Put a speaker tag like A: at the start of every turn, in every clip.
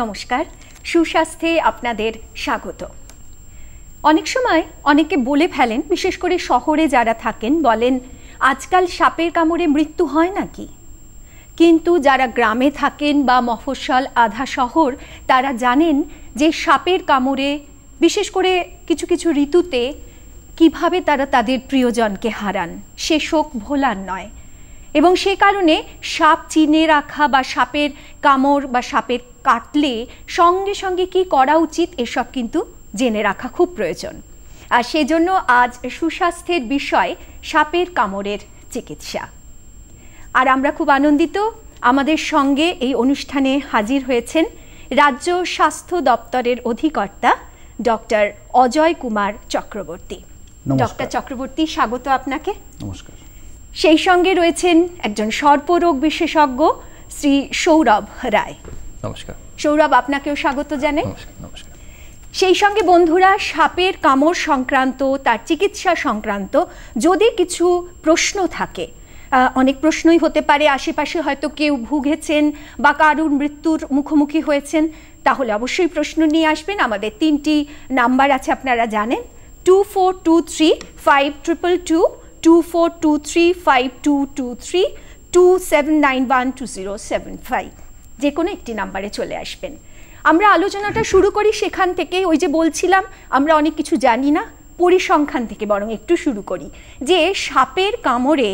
A: নমস্কার সুস্বাস্থ্যে আপনাদের স্বাগত অনেক সময় অনেকে বলে ফেলেন বিশেষ করে শহরে যারা থাকেন বলেন আজকাল সাপের কামড়ে মৃত্যু হয় নাকি কিন্তু যারা গ্রামে থাকেন বা মফস্বল আধা শহর তারা জানেন যে সাপের কামড়ে বিশেষ করে কিছু কিছু ঋতুতে কিভাবে তারা তাদের প্রিয়জনকে হারান সে শোক ভোলার নয় এবং সে কারণে সাপ চিনে রাখা বা সাপের কামড় বা সাপের কাটলে সঙ্গে সঙ্গে কি করা উচিত এসব কিন্তু জেনে রাখা খুব প্রয়োজন আর সেজন্য আজ সুস্বাস্থ্যের বিষয় সাপের কামড়ের চিকিৎসা আর আমরা খুব আনন্দিত আমাদের সঙ্গে এই অনুষ্ঠানে হাজির হয়েছেন রাজ্য স্বাস্থ্য দপ্তরের অধিকর্তা ডক্টর অজয় কুমার চক্রবর্তী ডক্টর চক্রবর্তী স্বাগত আপনাকে নমস্কার সেই সঙ্গে রয়েছেন একজন সর্পরোগ বিশেষজ্ঞ শ্রী সৌরভ রায় নমস্কার সৌরভ আপনাকেও স্বাগত জানাই সেই সঙ্গে বন্ধুরা সাপের কামড় সংক্রান্ত তার চিকিৎসা সংক্রান্ত যদি কিছু প্রশ্ন থাকে অনেক প্রশ্নই হতে পারে আশেপাশে হয়তো কেউ ভুগেছেন বা কারুর মৃত্যুর মুখোমুখি হয়েছেন তাহলে অবশ্যই প্রশ্ন নিয়ে আসবেন আমাদের তিনটি নাম্বার আছে আপনারা জানেন two four two three five triple two 2423522327912075 যে কোনো একটি নাম্বারে চলে আসবেন আমরা আলোচনাটা শুরু করি সেখান থেকে ওই যে বলছিলাম আমরা অনেক কিছু জানি না পরিসংখ্যান থেকে বরং একটু শুরু করি যে সাপের কামড়ে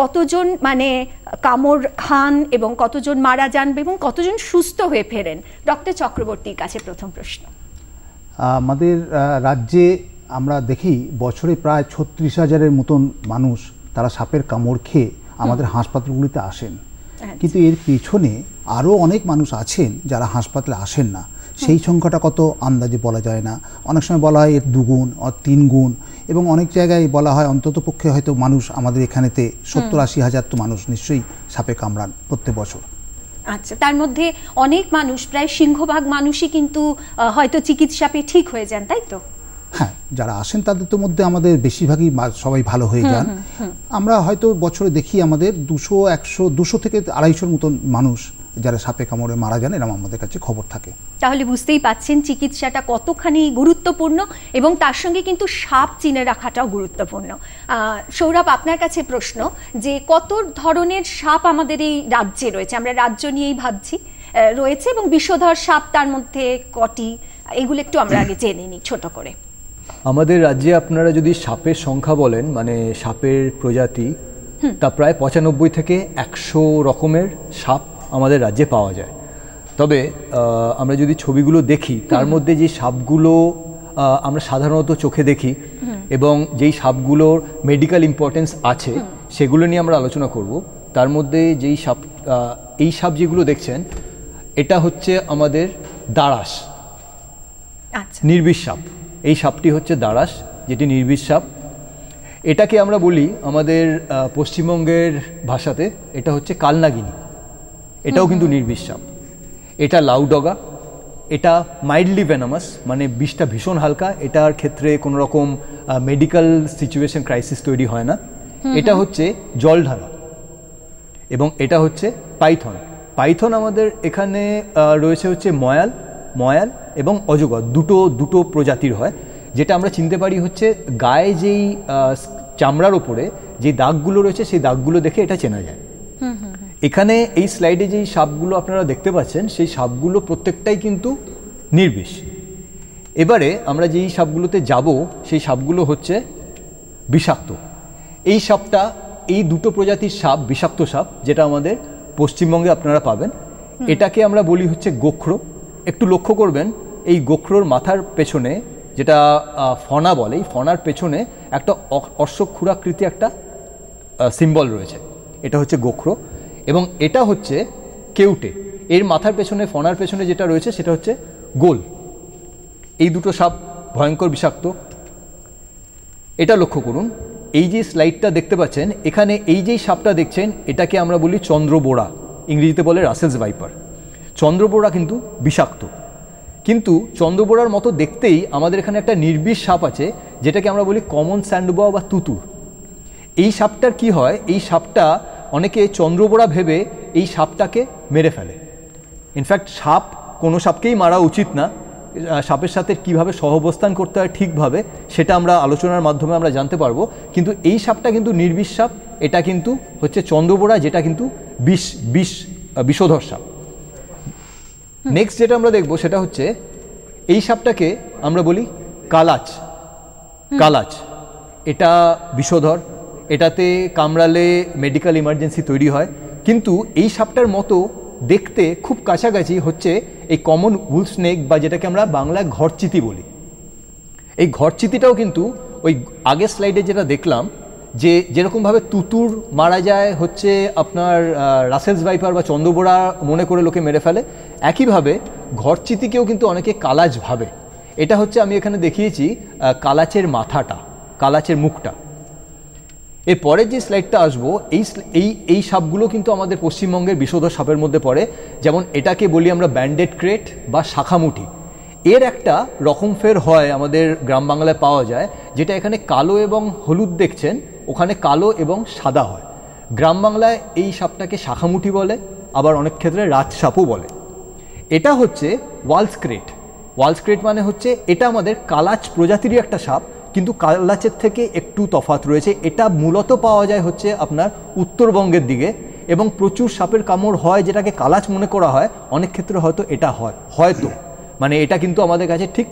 A: কতজন মানে কামড় খান এবং কতজন মারা যান এবং কতজন সুস্থ হয়ে ফেরেন ডক্টর চক্রবর্তীর কাছে প্রথম প্রশ্ন
B: আমাদের রাজ্যে আমরা দেখি বছরে প্রায় ছত্রিশ হাজারের মতন মানুষ তারা সাপের কামড় খেয়ে আমাদের হাসপাতালগুলিতে আসেন আচ্ছা। কিন্তু এর পেছনে আরও অনেক মানুষ আছেন যারা হাসপাতালে আসেন না সেই সংখ্যাটা কত আন্দাজে বলা যায় না অনেক সময় বলা হয় এর দুগুণ অর তিন গুণ এবং অনেক জায়গায় বলা হয় অন্তত পক্ষে হয়তো মানুষ আমাদের এখানেতে সত্তর আশি হাজার তো মানুষ নিশ্চয়ই সাপে কামড়ান প্রত্যেক বছর
A: আচ্ছা তার মধ্যে অনেক মানুষ প্রায় সিংহভাগ মানুষই কিন্তু হয়তো চিকিৎসা পেয়ে ঠিক হয়ে যান তাই তো
B: যারা আসেন তাদের তো মধ্যে আমাদের বেশিরভাগই সবাই ভালো হয়ে যান আমরা হয়তো বছরে দেখি আমাদের দুশো একশো দুশো থেকে আড়াইশোর মতন মানুষ যারা সাপে কামড়ে মারা যান এরকম আমাদের কাছে খবর থাকে তাহলে
A: বুঝতেই পাচ্ছেন চিকিৎসাটা কতখানি গুরুত্বপূর্ণ এবং তার সঙ্গে কিন্তু সাপ চিনে রাখাটাও গুরুত্বপূর্ণ সৌরভ আপনার কাছে প্রশ্ন যে কত ধরনের সাপ আমাদের এই রাজ্যে রয়েছে আমরা রাজ্য নিয়েই ভাবছি রয়েছে এবং বিষধর সাপ তার মধ্যে কটি এগুলো একটু আমরা আগে জেনে নিই ছোট করে
C: আমাদের রাজ্যে আপনারা যদি সাপের সংখ্যা বলেন মানে সাপের প্রজাতি তা প্রায় পঁচানব্বই থেকে একশো রকমের সাপ আমাদের রাজ্যে পাওয়া যায় তবে আমরা যদি ছবিগুলো দেখি তার মধ্যে যে সাপগুলো আমরা সাধারণত চোখে দেখি এবং যেই সাপগুলোর মেডিকেল ইম্পর্টেন্স আছে সেগুলো নিয়ে আমরা আলোচনা করব তার মধ্যে যেই সাপ এই সাপ যেগুলো দেখছেন এটা হচ্ছে আমাদের দারাস আচ্ছা। নির্বিষ সাপ এই সাপটি হচ্ছে দারাস যেটি নির্বিষ সাপ এটাকে আমরা বলি আমাদের পশ্চিমবঙ্গের ভাষাতে এটা হচ্ছে কালনাগিনি এটাও কিন্তু নির্বিষ সাপ এটা লাউডগা এটা মাইল্ডলি ভ্যানামাস মানে বিষটা ভীষণ হালকা এটার ক্ষেত্রে কোনো রকম মেডিকেল সিচুয়েশন ক্রাইসিস তৈরি হয় না এটা হচ্ছে জলঢালা এবং এটা হচ্ছে পাইথন পাইথন আমাদের এখানে রয়েছে হচ্ছে ময়াল ময়াল এবং অজগর দুটো দুটো প্রজাতির হয় যেটা আমরা চিনতে পারি হচ্ছে গায়ে যেই চামড়ার ওপরে যে দাগগুলো রয়েছে সেই দাগগুলো দেখে এটা চেনা যায় এখানে এই স্লাইডে যেই সাপগুলো আপনারা দেখতে পাচ্ছেন সেই সাপগুলো প্রত্যেকটাই কিন্তু নির্বিষ এবারে আমরা যেই সাপগুলোতে যাব সেই সাপগুলো হচ্ছে বিষাক্ত এই সাপটা এই দুটো প্রজাতির সাপ বিষাক্ত সাপ যেটা আমাদের পশ্চিমবঙ্গে আপনারা পাবেন এটাকে আমরা বলি হচ্ছে গোখরো একটু লক্ষ্য করবেন এই গোখরোর মাথার পেছনে যেটা ফনা বলে এই ফনার পেছনে একটা অশ্বক্ষুরাকৃতি একটা সিম্বল রয়েছে এটা হচ্ছে গোখরো এবং এটা হচ্ছে কেউটে এর মাথার পেছনে ফনার পেছনে যেটা রয়েছে সেটা হচ্ছে গোল এই দুটো সাপ ভয়ঙ্কর বিষাক্ত এটা লক্ষ্য করুন এই যে স্লাইডটা দেখতে পাচ্ছেন এখানে এই যেই সাপটা দেখছেন এটাকে আমরা বলি চন্দ্রবোড়া ইংরেজিতে বলে রাসেলস ভাইপার চন্দ্রপোড়া কিন্তু বিষাক্ত কিন্তু চন্দ্রপোড়ার মতো দেখতেই আমাদের এখানে একটা নির্বিষ সাপ আছে যেটাকে আমরা বলি কমন স্যান্ডবা বা তুতুর এই সাপটার কি হয় এই সাপটা অনেকে চন্দ্রপোড়া ভেবে এই সাপটাকে মেরে ফেলে ইনফ্যাক্ট সাপ কোনো সাপকেই মারা উচিত না সাপের সাথে কিভাবে সহবস্থান করতে হয় ঠিকভাবে সেটা আমরা আলোচনার মাধ্যমে আমরা জানতে পারবো কিন্তু এই সাপটা কিন্তু নির্বিষ সাপ এটা কিন্তু হচ্ছে চন্দ্রপোড়া যেটা কিন্তু বিষ বিষ বিষধর সাপ নেক্সট যেটা আমরা দেখব সেটা হচ্ছে এই সাপটাকে আমরা বলি কালাচ কালাচ এটা বিষধর এটাতে কামড়ালে মেডিকেল ইমার্জেন্সি তৈরি হয় কিন্তু এই সাপটার মতো দেখতে খুব কাছাকাছি হচ্ছে এই কমন উল স্নেক বা যেটাকে আমরা বাংলায় ঘরচিতি বলি এই ঘরচিতিটাও কিন্তু ওই আগের স্লাইডে যেটা দেখলাম যে যেরকমভাবে তুতুর মারা যায় হচ্ছে আপনার রাসেলস ভাইপার বা চন্দ্রবোড়া মনে করে লোকে মেরে ফেলে একইভাবে ঘরচিতিকেও কিন্তু অনেকে কালাজ ভাবে এটা হচ্ছে আমি এখানে দেখিয়েছি কালাচের মাথাটা কালাচের মুখটা এরপরে যে স্লাইডটা আসবো এই এই এই সাপগুলো কিন্তু আমাদের পশ্চিমবঙ্গের বিশদ সাপের মধ্যে পড়ে যেমন এটাকে বলি আমরা ব্যান্ডেড ক্রেট বা শাখামুঠি এর একটা রকম ফের হয় আমাদের গ্রাম বাংলায় পাওয়া যায় যেটা এখানে কালো এবং হলুদ দেখছেন ওখানে কালো এবং সাদা হয় গ্রাম বাংলায় এই সাপটাকে শাখামুঠি বলে আবার অনেক ক্ষেত্রে রাজসাপও বলে এটা হচ্ছে ওয়ালস্ক্রেট ওয়ালস্ক্রেট মানে হচ্ছে এটা আমাদের কালাচ প্রজাতিরই একটা সাপ কিন্তু কালাচের থেকে একটু তফাত রয়েছে এটা মূলত পাওয়া যায় হচ্ছে আপনার উত্তরবঙ্গের দিকে এবং প্রচুর সাপের কামড় হয় যেটাকে কালাচ মনে করা হয় অনেক ক্ষেত্রে হয়তো এটা হয় হয়তো মানে এটা কিন্তু আমাদের কাছে ঠিক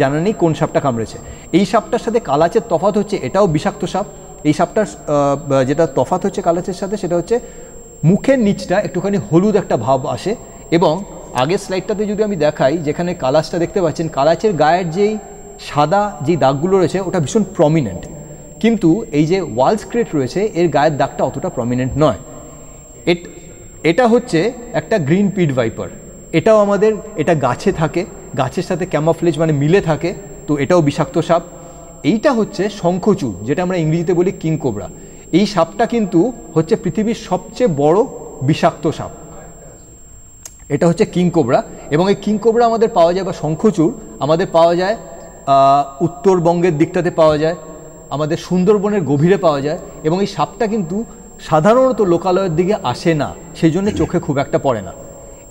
C: জানা নেই কোন সাপটা কামড়েছে এই সাপটার সাথে কালাচের তফাত হচ্ছে এটাও বিষাক্ত সাপ এই সাপটার যেটা তফাত হচ্ছে কালাচের সাথে সেটা হচ্ছে মুখের নিচটা একটুখানি হলুদ একটা ভাব আসে এবং আগের স্লাইডটাতে যদি আমি দেখাই যেখানে কালাসটা দেখতে পাচ্ছেন কালাচের গায়ের যেই সাদা যে দাগগুলো রয়েছে ওটা ভীষণ প্রমিনেন্ট কিন্তু এই যে ওয়াল স্ক্রেট রয়েছে এর গায়ের দাগটা অতটা প্রমিনেন্ট নয় এটা হচ্ছে একটা গ্রিন পিড ভাইপার এটাও আমাদের এটা গাছে থাকে গাছের সাথে ক্যামাফ্লেজ মানে মিলে থাকে তো এটাও বিষাক্ত সাপ এইটা হচ্ছে শঙ্খচূড় যেটা আমরা ইংরেজিতে বলি কিংকোবরা এই সাপটা কিন্তু হচ্ছে পৃথিবীর সবচেয়ে বড় বিষাক্ত সাপ এটা হচ্ছে কিংকোবরা এবং এই কিংকোবরা আমাদের পাওয়া যায় বা শঙ্খচূড় আমাদের পাওয়া যায় উত্তরবঙ্গের দিকটাতে পাওয়া যায় আমাদের সুন্দরবনের গভীরে পাওয়া যায় এবং এই সাপটা কিন্তু সাধারণত লোকালয়ের দিকে আসে না সেই জন্য চোখে খুব একটা পড়ে না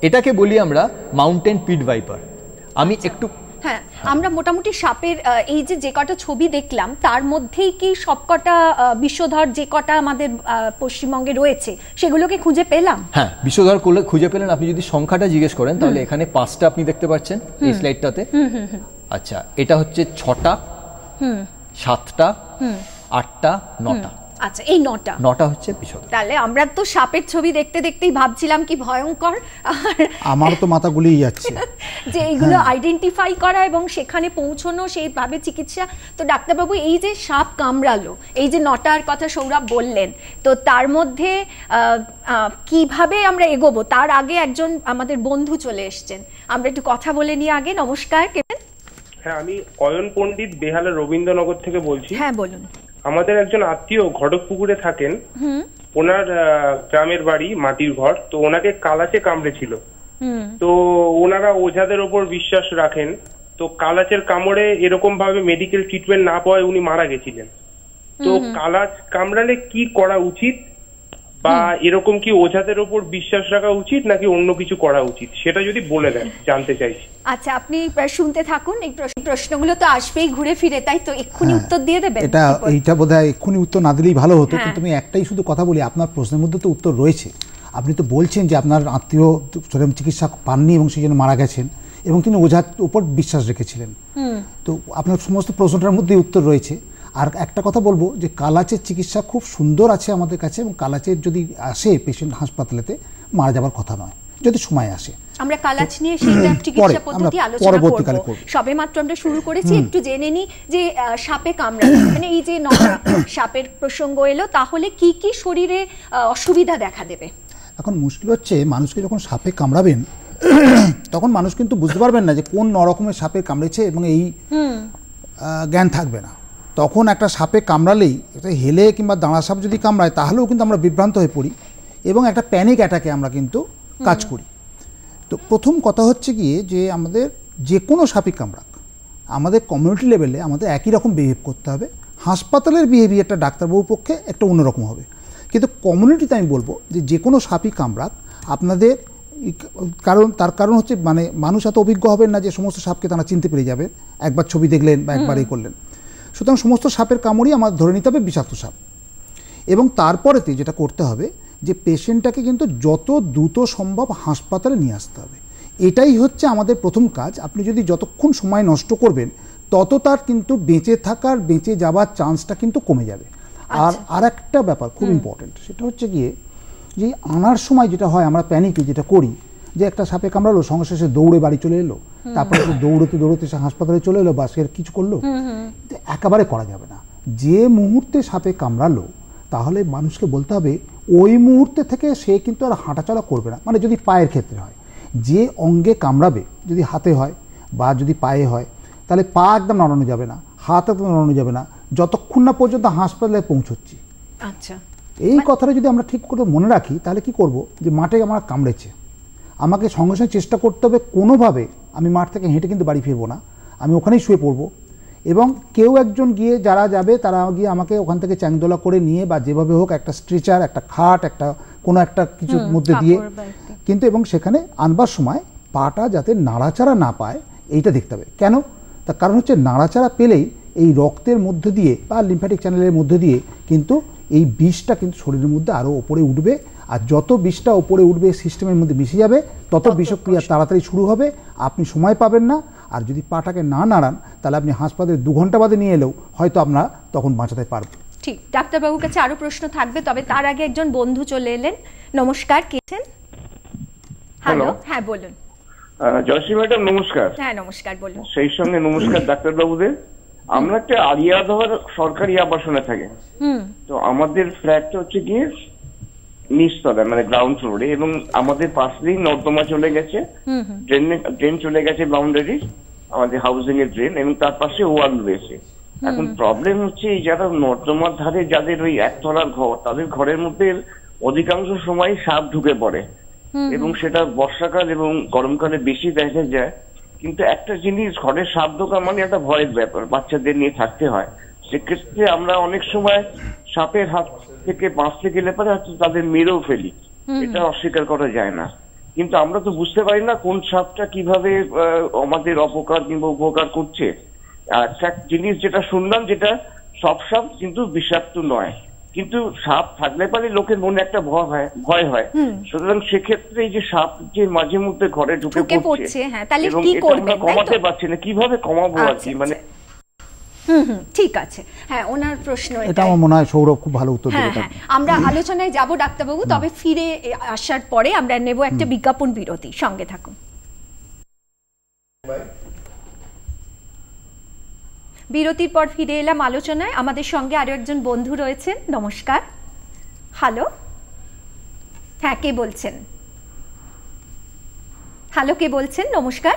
C: এটাকে বলি আমরা মাউন্টেন পিট ভাইপার আমি একটু
A: হ্যাঁ আমরা মোটামুটি সাপের এই যে যে কটা ছবি দেখলাম তার মধ্যেই কি সব কটা বিশ্বধর যে কটা আমাদের পশ্চিমবঙ্গে রয়েছে সেগুলোকে খুঁজে পেলাম
C: হ্যাঁ বিশ্বধর খুঁজে পেলেন আপনি যদি সংখ্যাটা জিজ্ঞেস করেন তাহলে এখানে পাঁচটা আপনি দেখতে পাচ্ছেন এই স্লাইডটাতে আচ্ছা এটা হচ্ছে ছটা সাতটা আটটা নটা
A: আচ্ছা এই নটা
C: নটা হচ্ছে বিষয়
A: তাহলে আমরা তো সাপের ছবি দেখতে দেখতেই ভাবছিলাম কি ভয়ঙ্কর
B: আমার তো মাথা গুলিয়ে যাচ্ছে
A: যে এইগুলো আইডেন্টিফাই হ্যাঁ। করা এবং সেখানে পৌঁছানো সেইভাবে চিকিৎসা তো ডাক্তারবাবু এই যে সাপ কামড়ালো এই যে নটার কথা সৌরভ বললেন তো তার মধ্যে কিভাবে আমরা এগোবো তার আগে একজন আমাদের বন্ধু চলে এসছেন আমরা একটু কথা বলে নিয়ে আগে নমস্কার কেমন
D: হ্যাঁ আমি অয়ন পণ্ডিত বেহালা রবীন্দ্রনগর থেকে বলছি হ্যাঁ বলুন আমাদের একজন আত্মীয় ঘটকপুকুরে থাকেন ওনার গ্রামের বাড়ি মাটির ঘর তো ওনাকে কালাচে কামড়েছিল তো ওনারা ওঝাদের ওপর বিশ্বাস রাখেন তো কালাচের কামড়ে এরকম ভাবে মেডিকেল ট্রিটমেন্ট না পাওয়ায় উনি মারা গেছিলেন তো কালাচ কামড়ালে কি করা উচিত বা এরকম কি ওঝাদের উপর বিশ্বাস রাখা উচিত নাকি অন্য কিছু করা উচিত সেটা যদি বলে দেন জানতে চাইছি
A: আচ্ছা আপনি শুনতে থাকুন এই প্রশ্নগুলো তো আসবেই ঘুরে ফিরে তাই তো এক্ষুনি হ্যাঁ, উত্তর দিয়ে দেবেন এটা
B: এইটা বোধহয় এক্ষুনি উত্তর না দিলেই ভালো হতো কিন্তু আমি হ্যাঁ। একটাই শুধু কথা বলি আপনার প্রশ্নের মধ্যে তো উত্তর রয়েছে আপনি তো বলছেন যে আপনার আত্মীয় চিকিৎসা পাননি এবং সেই জন্য মারা গেছেন এবং তিনি ওঝার উপর বিশ্বাস রেখেছিলেন তো আপনার সমস্ত প্রশ্নটার মধ্যেই উত্তর রয়েছে আর একটা কথা বলবো যে কালাচের চিকিৎসা খুব সুন্দর আছে আমাদের কাছে এবং কালাচের যদি আসে পেশেন্ট হাসপাতালেতে মারা যাবার কথা নয় যদি সময় আসে
A: আমরা কালাচ নিয়ে সেই চিকিৎসা পদ্ধতি আলোচনা করব সবে মাত্র আমরা শুরু করেছি একটু জেনে নি যে সাপে কামড়া মানে এই যে সাপের প্রসঙ্গ এলো তাহলে কি কি শরীরে অসুবিধা দেখা দেবে
B: এখন মুশকিল হচ্ছে মানুষকে যখন সাপে কামড়াবেন তখন মানুষ কিন্তু বুঝতে পারবেন না যে কোন নরকমের সাপে কামড়েছে এবং এই জ্ঞান থাকবে না তখন একটা সাপে কামড়ালেই একটা হেলে কিংবা দাঁড়া সাপ যদি কামড়ায় তাহলেও কিন্তু আমরা বিভ্রান্ত হয়ে পড়ি এবং একটা প্যানিক অ্যাটাকে আমরা কিন্তু কাজ করি তো প্রথম কথা হচ্ছে গিয়ে যে আমাদের যে কোনো সাপে কামড়াক আমাদের কমিউনিটি লেভেলে আমাদের একই রকম বিহেভ করতে হবে হাসপাতালের বিহেভিয়ারটা ডাক্তারবাবুর পক্ষে একটা অন্যরকম হবে কিন্তু কমিউনিটিতে আমি বলবো যে যে কোনো সাপই কামড়াক আপনাদের কারণ তার কারণ হচ্ছে মানে মানুষ এত অভিজ্ঞ হবেন না যে সমস্ত সাপকে তারা চিনতে পেরে যাবে একবার ছবি দেখলেন বা একবারই করলেন সুতরাং সমস্ত সাপের কামড়ই আমার ধরে নিতে হবে বিষাক্ত সাপ এবং তারপরেতে যেটা করতে হবে যে পেশেন্টটাকে কিন্তু যত দ্রুত সম্ভব হাসপাতালে নিয়ে আসতে হবে এটাই হচ্ছে আমাদের প্রথম কাজ আপনি যদি যতক্ষণ সময় নষ্ট করবেন তত তার কিন্তু বেঁচে থাকার বেঁচে যাওয়ার চান্সটা কিন্তু কমে যাবে আর আচ্ছা। আর একটা ব্যাপার খুব ইম্পর্টেন্ট সেটা হচ্ছে গিয়ে যে আনার সময় যেটা হয় আমরা প্যানিকে যেটা করি যে একটা সাপে কামড়ালো সঙ্গে শেষে দৌড়ে বাড়ি চলে এলো তারপরে দৌড়তে দৌড়তে সে হাসপাতালে চলে এলো বা সে কিছু করলো একেবারে করা যাবে না যে মুহূর্তে সাপে কামড়ালো তাহলে মানুষকে বলতে হবে ওই মুহূর্তে থেকে সে কিন্তু আর হাঁটাচলা করবে না মানে যদি পায়ের ক্ষেত্রে হয় যে অঙ্গে কামড়াবে যদি হাতে হয় বা যদি পায়ে হয় তাহলে পা একদম নড়ানো যাবে না হাত একদম নড়ানো যাবে না যতক্ষণ না পর্যন্ত হাসপাতালে পৌঁছচ্ছি আচ্ছা এই কথাটা যদি আমরা ঠিক করে মনে রাখি তাহলে কি করব যে মাঠে আমার কামড়েছে আমাকে সঙ্গে সঙ্গে চেষ্টা করতে হবে কোনোভাবে আমি মাঠ থেকে হেঁটে কিন্তু বাড়ি ফিরবো না আমি ওখানেই শুয়ে পড়বো এবং কেউ একজন গিয়ে যারা যাবে তারা গিয়ে আমাকে ওখান থেকে চ্যাংদোলা করে নিয়ে বা যেভাবে হোক একটা স্ট্রেচার একটা খাট একটা কোনো একটা কিছুর মধ্যে দিয়ে কিন্তু এবং সেখানে আনবার সময় পাটা যাতে নাড়াচাড়া না পায় এইটা দেখতে হবে কেন তার কারণ হচ্ছে নাড়াচাড়া পেলেই এই রক্তের মধ্যে দিয়ে বা লিম্ফ্যাটিক চ্যানেলের মধ্যে দিয়ে কিন্তু এই বিষটা কিন্তু শরীরের মধ্যে আরও ওপরে উঠবে আর যত বিষটা ওপরে উঠবে সিস্টেমের মধ্যে মিশে যাবে তত বিষক্রিয়া তাড়াতাড়ি শুরু হবে আপনি সময় পাবেন না আর যদি পাটাকে না নাড়ান তাহলে আপনি হাসপাতালে দু ঘন্টা বাদে নিয়ে এলেও হয়তো আমরা তখন বাঁচাতে পারবেন
A: ঠিক ডাক্তারবাবুর কাছে আরও প্রশ্ন থাকবে তবে তার আগে একজন বন্ধু চলে এলেন নমস্কার কে আছেন হ্যালো হ্যাঁ বলুন
E: জয়শ্রী ম্যাডাম নমস্কার
A: হ্যাঁ নমস্কার বলুন
E: সেই সঙ্গে নমস্কার ডাক্তারবাবুদের আমরা একটা ধর সরকারি আবাসনে থাকে তো আমাদের ফ্ল্যাটটা হচ্ছে গিয়ে নিস্তরে মানে গ্রাউন্ড ফ্লোরে এবং আমাদের পাশ দিয়েই নর্দমা চলে গেছে ড্রেন চলে গেছে বাউন্ডারি আমাদের হাউসিং এর ড্রেন এবং তার পাশে ওয়াল রয়েছে এখন প্রবলেম হচ্ছে এই যারা নর্দমার ধারে যাদের ওই একতলার ঘর তাদের ঘরের মধ্যে অধিকাংশ সময় সাপ ঢুকে পড়ে এবং সেটা বর্ষাকাল এবং গরমকালে বেশি দেখা যায় কিন্তু একটা জিনিস ঘরে সাপ ঢোকা মানে একটা ভয়ের ব্যাপার বাচ্চাদের নিয়ে থাকতে হয় সেক্ষেত্রে আমরা অনেক সময় সাপের হাত থেকে বাঁচতে গেলে পরে হয়তো তাদের মেরেও ফেলি এটা অস্বীকার করা যায় না কিন্তু আমরা তো বুঝতে পারি না কোন সাপটা কিভাবে আমাদের অপকার কিংবা উপকার করছে একটা জিনিস যেটা শুনলাম যেটা সব সাপ কিন্তু বিষাক্ত নয় কিন্তু সাপ থাকলে পারে লোকের মনে একটা ভয় হয় ভয় হয় সুতরাং সেক্ষেত্রে এই যে সাপ যে মাঝে মধ্যে ঘরে ঢুকে পড়ছে হ্যাঁ, এবং এটা আমরা কমাতে পারছি না কিভাবে কমাবো আর কি আচ্ছা, মানে আচ্ছা।
A: ঠিক আছে হ্যাঁ ওনার প্রশ্ন এটা আমার
B: মনে হয় সৌরভ খুব ভালো উত্তর হ্যাঁ, হ্যাঁ,
A: আমরা আলোচনায় যাব ডাক্তারবাবু তবে ফিরে আসার পরে আমরা নেব একটা বিজ্ঞাপন বিরতি সঙ্গে থাকুন বিরতির পর ফিরে এলাম আলোচনায় আমাদের সঙ্গে আরও একজন বন্ধু রয়েছেন নমস্কার হ্যালো হ্যাঁ কে বলছেন হ্যালো কে বলছেন নমস্কার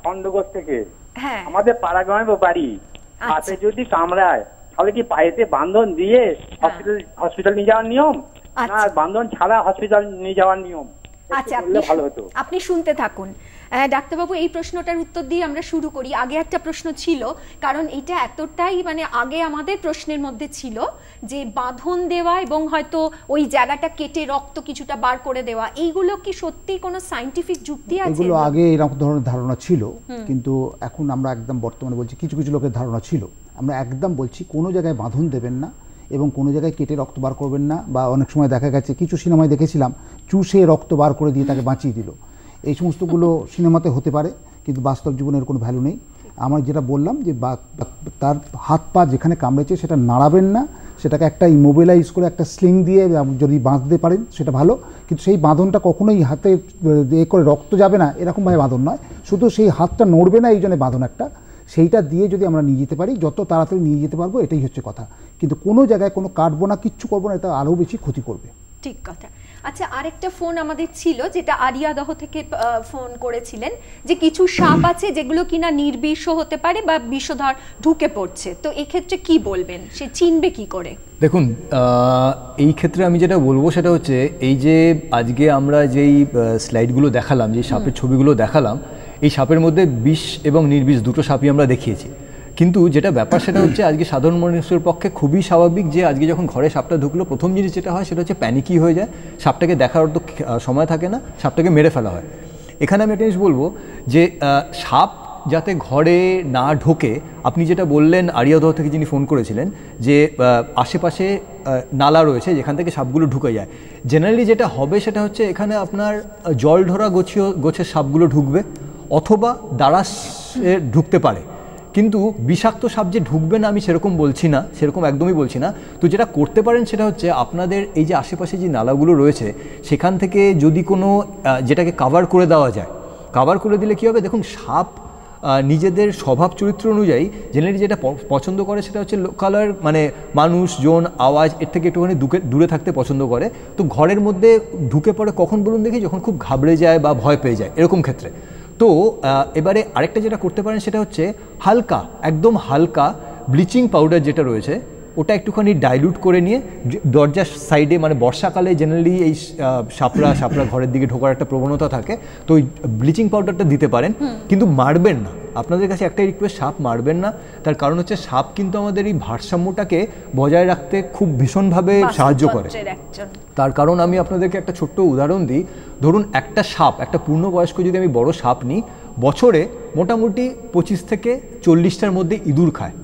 E: খন্ডগোষ থেকে হ্যাঁ আমাদের পাড়াগ্রামে বাড়ি আচ্ছা। হাতে যদি কামড়ায় তাহলে কি পায়েতে বান্ধন দিয়ে হসপিটাল হসপিটাল নিয়ে যাওয়ার নিয়ম না বান্ধন ছাড়া হসপিটাল নিয়ে যাওয়ার নিয়ম আচ্ছা, আচ্ছা আপনি
A: আপনি শুনতে থাকুন ডাক্তারবাবু এই প্রশ্নটার উত্তর দিয়ে আমরা শুরু করি আগে একটা প্রশ্ন ছিল কারণ এটা এতটাই মানে আগে আমাদের প্রশ্নের মধ্যে ছিল যে বাঁধন দেওয়া এবং হয়তো ওই জায়গাটা কেটে রক্ত কিছুটা বার করে দেওয়া এইগুলো কি সত্যি কোনো সাইন্টিফিক যুক্তি আছে এগুলো আগে
B: এরকম ধরনের ধারণা ছিল কিন্তু এখন আমরা একদম বর্তমানে বলছি কিছু কিছু লোকের ধারণা ছিল আমরা একদম বলছি কোনো জায়গায় বাঁধন দেবেন না এবং কোনো জায়গায় কেটে রক্ত বার করবেন না বা অনেক সময় দেখা গেছে কিছু সিনেমায় দেখেছিলাম চুষে রক্ত বার করে দিয়ে তাকে বাঁচিয়ে দিল এই সমস্তগুলো সিনেমাতে হতে পারে কিন্তু বাস্তব জীবনের কোনো ভ্যালু নেই আমার যেটা বললাম যে তার হাত পা যেখানে কামড়েছে সেটা নাড়াবেন না সেটাকে একটা ইমোবিলাইজ করে একটা স্লিং দিয়ে যদি বাঁধতে পারেন সেটা ভালো কিন্তু সেই বাঁধনটা কখনোই হাতে এ করে রক্ত যাবে না এরকমভাবে বাঁধন নয় শুধু সেই হাতটা নড়বে না এই জন্য বাঁধন একটা সেইটা দিয়ে যদি আমরা নিয়ে যেতে পারি যত তাড়াতাড়ি নিয়ে যেতে পারবো এটাই হচ্ছে কথা কিন্তু কোনো জায়গায় কোনো কাটবো না কিচ্ছু করবো না এটা আরও বেশি ক্ষতি করবে ঠিক
A: কথা আচ্ছা আরেকটা ফোন আমাদের ছিল যেটা আরিয়াদহ থেকে ফোন করেছিলেন যে কিছু সাপ আছে যেগুলো কিনা নির্বিষ হতে পারে বা বিষধর ঢুকে পড়ছে তো এক্ষেত্রে কি বলবেন সে চিনবে কি করে
C: দেখুন এই ক্ষেত্রে আমি যেটা বলবো সেটা হচ্ছে এই যে আজকে আমরা যেই স্লাইডগুলো দেখালাম যে সাপের ছবিগুলো দেখালাম এই সাপের মধ্যে বিষ এবং নির্বিষ দুটো সাপই আমরা দেখিয়েছি কিন্তু যেটা ব্যাপার সেটা হচ্ছে আজকে সাধারণ মানুষের পক্ষে খুবই স্বাভাবিক যে আজকে যখন ঘরে সাপটা ঢুকলো প্রথম জিনিস যেটা হয় সেটা হচ্ছে প্যানিকই হয়ে যায় সাপটাকে দেখার তো সময় থাকে না সাপটাকে মেরে ফেলা হয় এখানে আমি একটা জিনিস বলবো যে সাপ যাতে ঘরে না ঢোকে আপনি যেটা বললেন আরিয়াদহ থেকে যিনি ফোন করেছিলেন যে আশেপাশে নালা রয়েছে যেখান থেকে সাপগুলো ঢুকে যায় জেনারেলি যেটা হবে সেটা হচ্ছে এখানে আপনার জল ধরা গোছিয়ে গোছের সাপগুলো ঢুকবে অথবা দাঁড়া ঢুকতে পারে কিন্তু বিষাক্ত সাপ যে ঢুকবে না আমি সেরকম বলছি না সেরকম একদমই বলছি না তো যেটা করতে পারেন সেটা হচ্ছে আপনাদের এই যে আশেপাশে যে নালাগুলো রয়েছে সেখান থেকে যদি কোনো যেটাকে কাভার করে দেওয়া যায় কাভার করে দিলে কী হবে দেখুন সাপ নিজেদের স্বভাব চরিত্র অনুযায়ী জেনারেলি যেটা পছন্দ করে সেটা হচ্ছে লোকালয়ের মানে মানুষ জন আওয়াজ এর থেকে একটুখানি দূরে থাকতে পছন্দ করে তো ঘরের মধ্যে ঢুকে পড়ে কখন বলুন দেখি যখন খুব ঘাবড়ে যায় বা ভয় পেয়ে যায় এরকম ক্ষেত্রে তো এবারে আরেকটা যেটা করতে পারেন সেটা হচ্ছে হালকা একদম হালকা ব্লিচিং পাউডার যেটা রয়েছে ওটা একটুখানি ডাইলুট করে নিয়ে দরজার সাইডে মানে বর্ষাকালে জেনারেলি এই সাপড়া সাপড়া ঘরের দিকে ঢোকার একটা প্রবণতা থাকে তো ওই ব্লিচিং পাউডারটা দিতে পারেন কিন্তু মারবেন না আপনাদের কাছে একটাই রিকোয়েস্ট সাপ মারবেন না তার কারণ হচ্ছে সাপ কিন্তু আমাদের এই ভারসাম্যটাকে বজায় রাখতে খুব ভীষণভাবে সাহায্য করে তার কারণ আমি আপনাদেরকে একটা ছোট্ট উদাহরণ দিই ধরুন একটা সাপ একটা পূর্ণবয়স্ক যদি আমি বড় সাপ নিই বছরে মোটামুটি পঁচিশ থেকে চল্লিশটার মধ্যে ইঁদুর খায়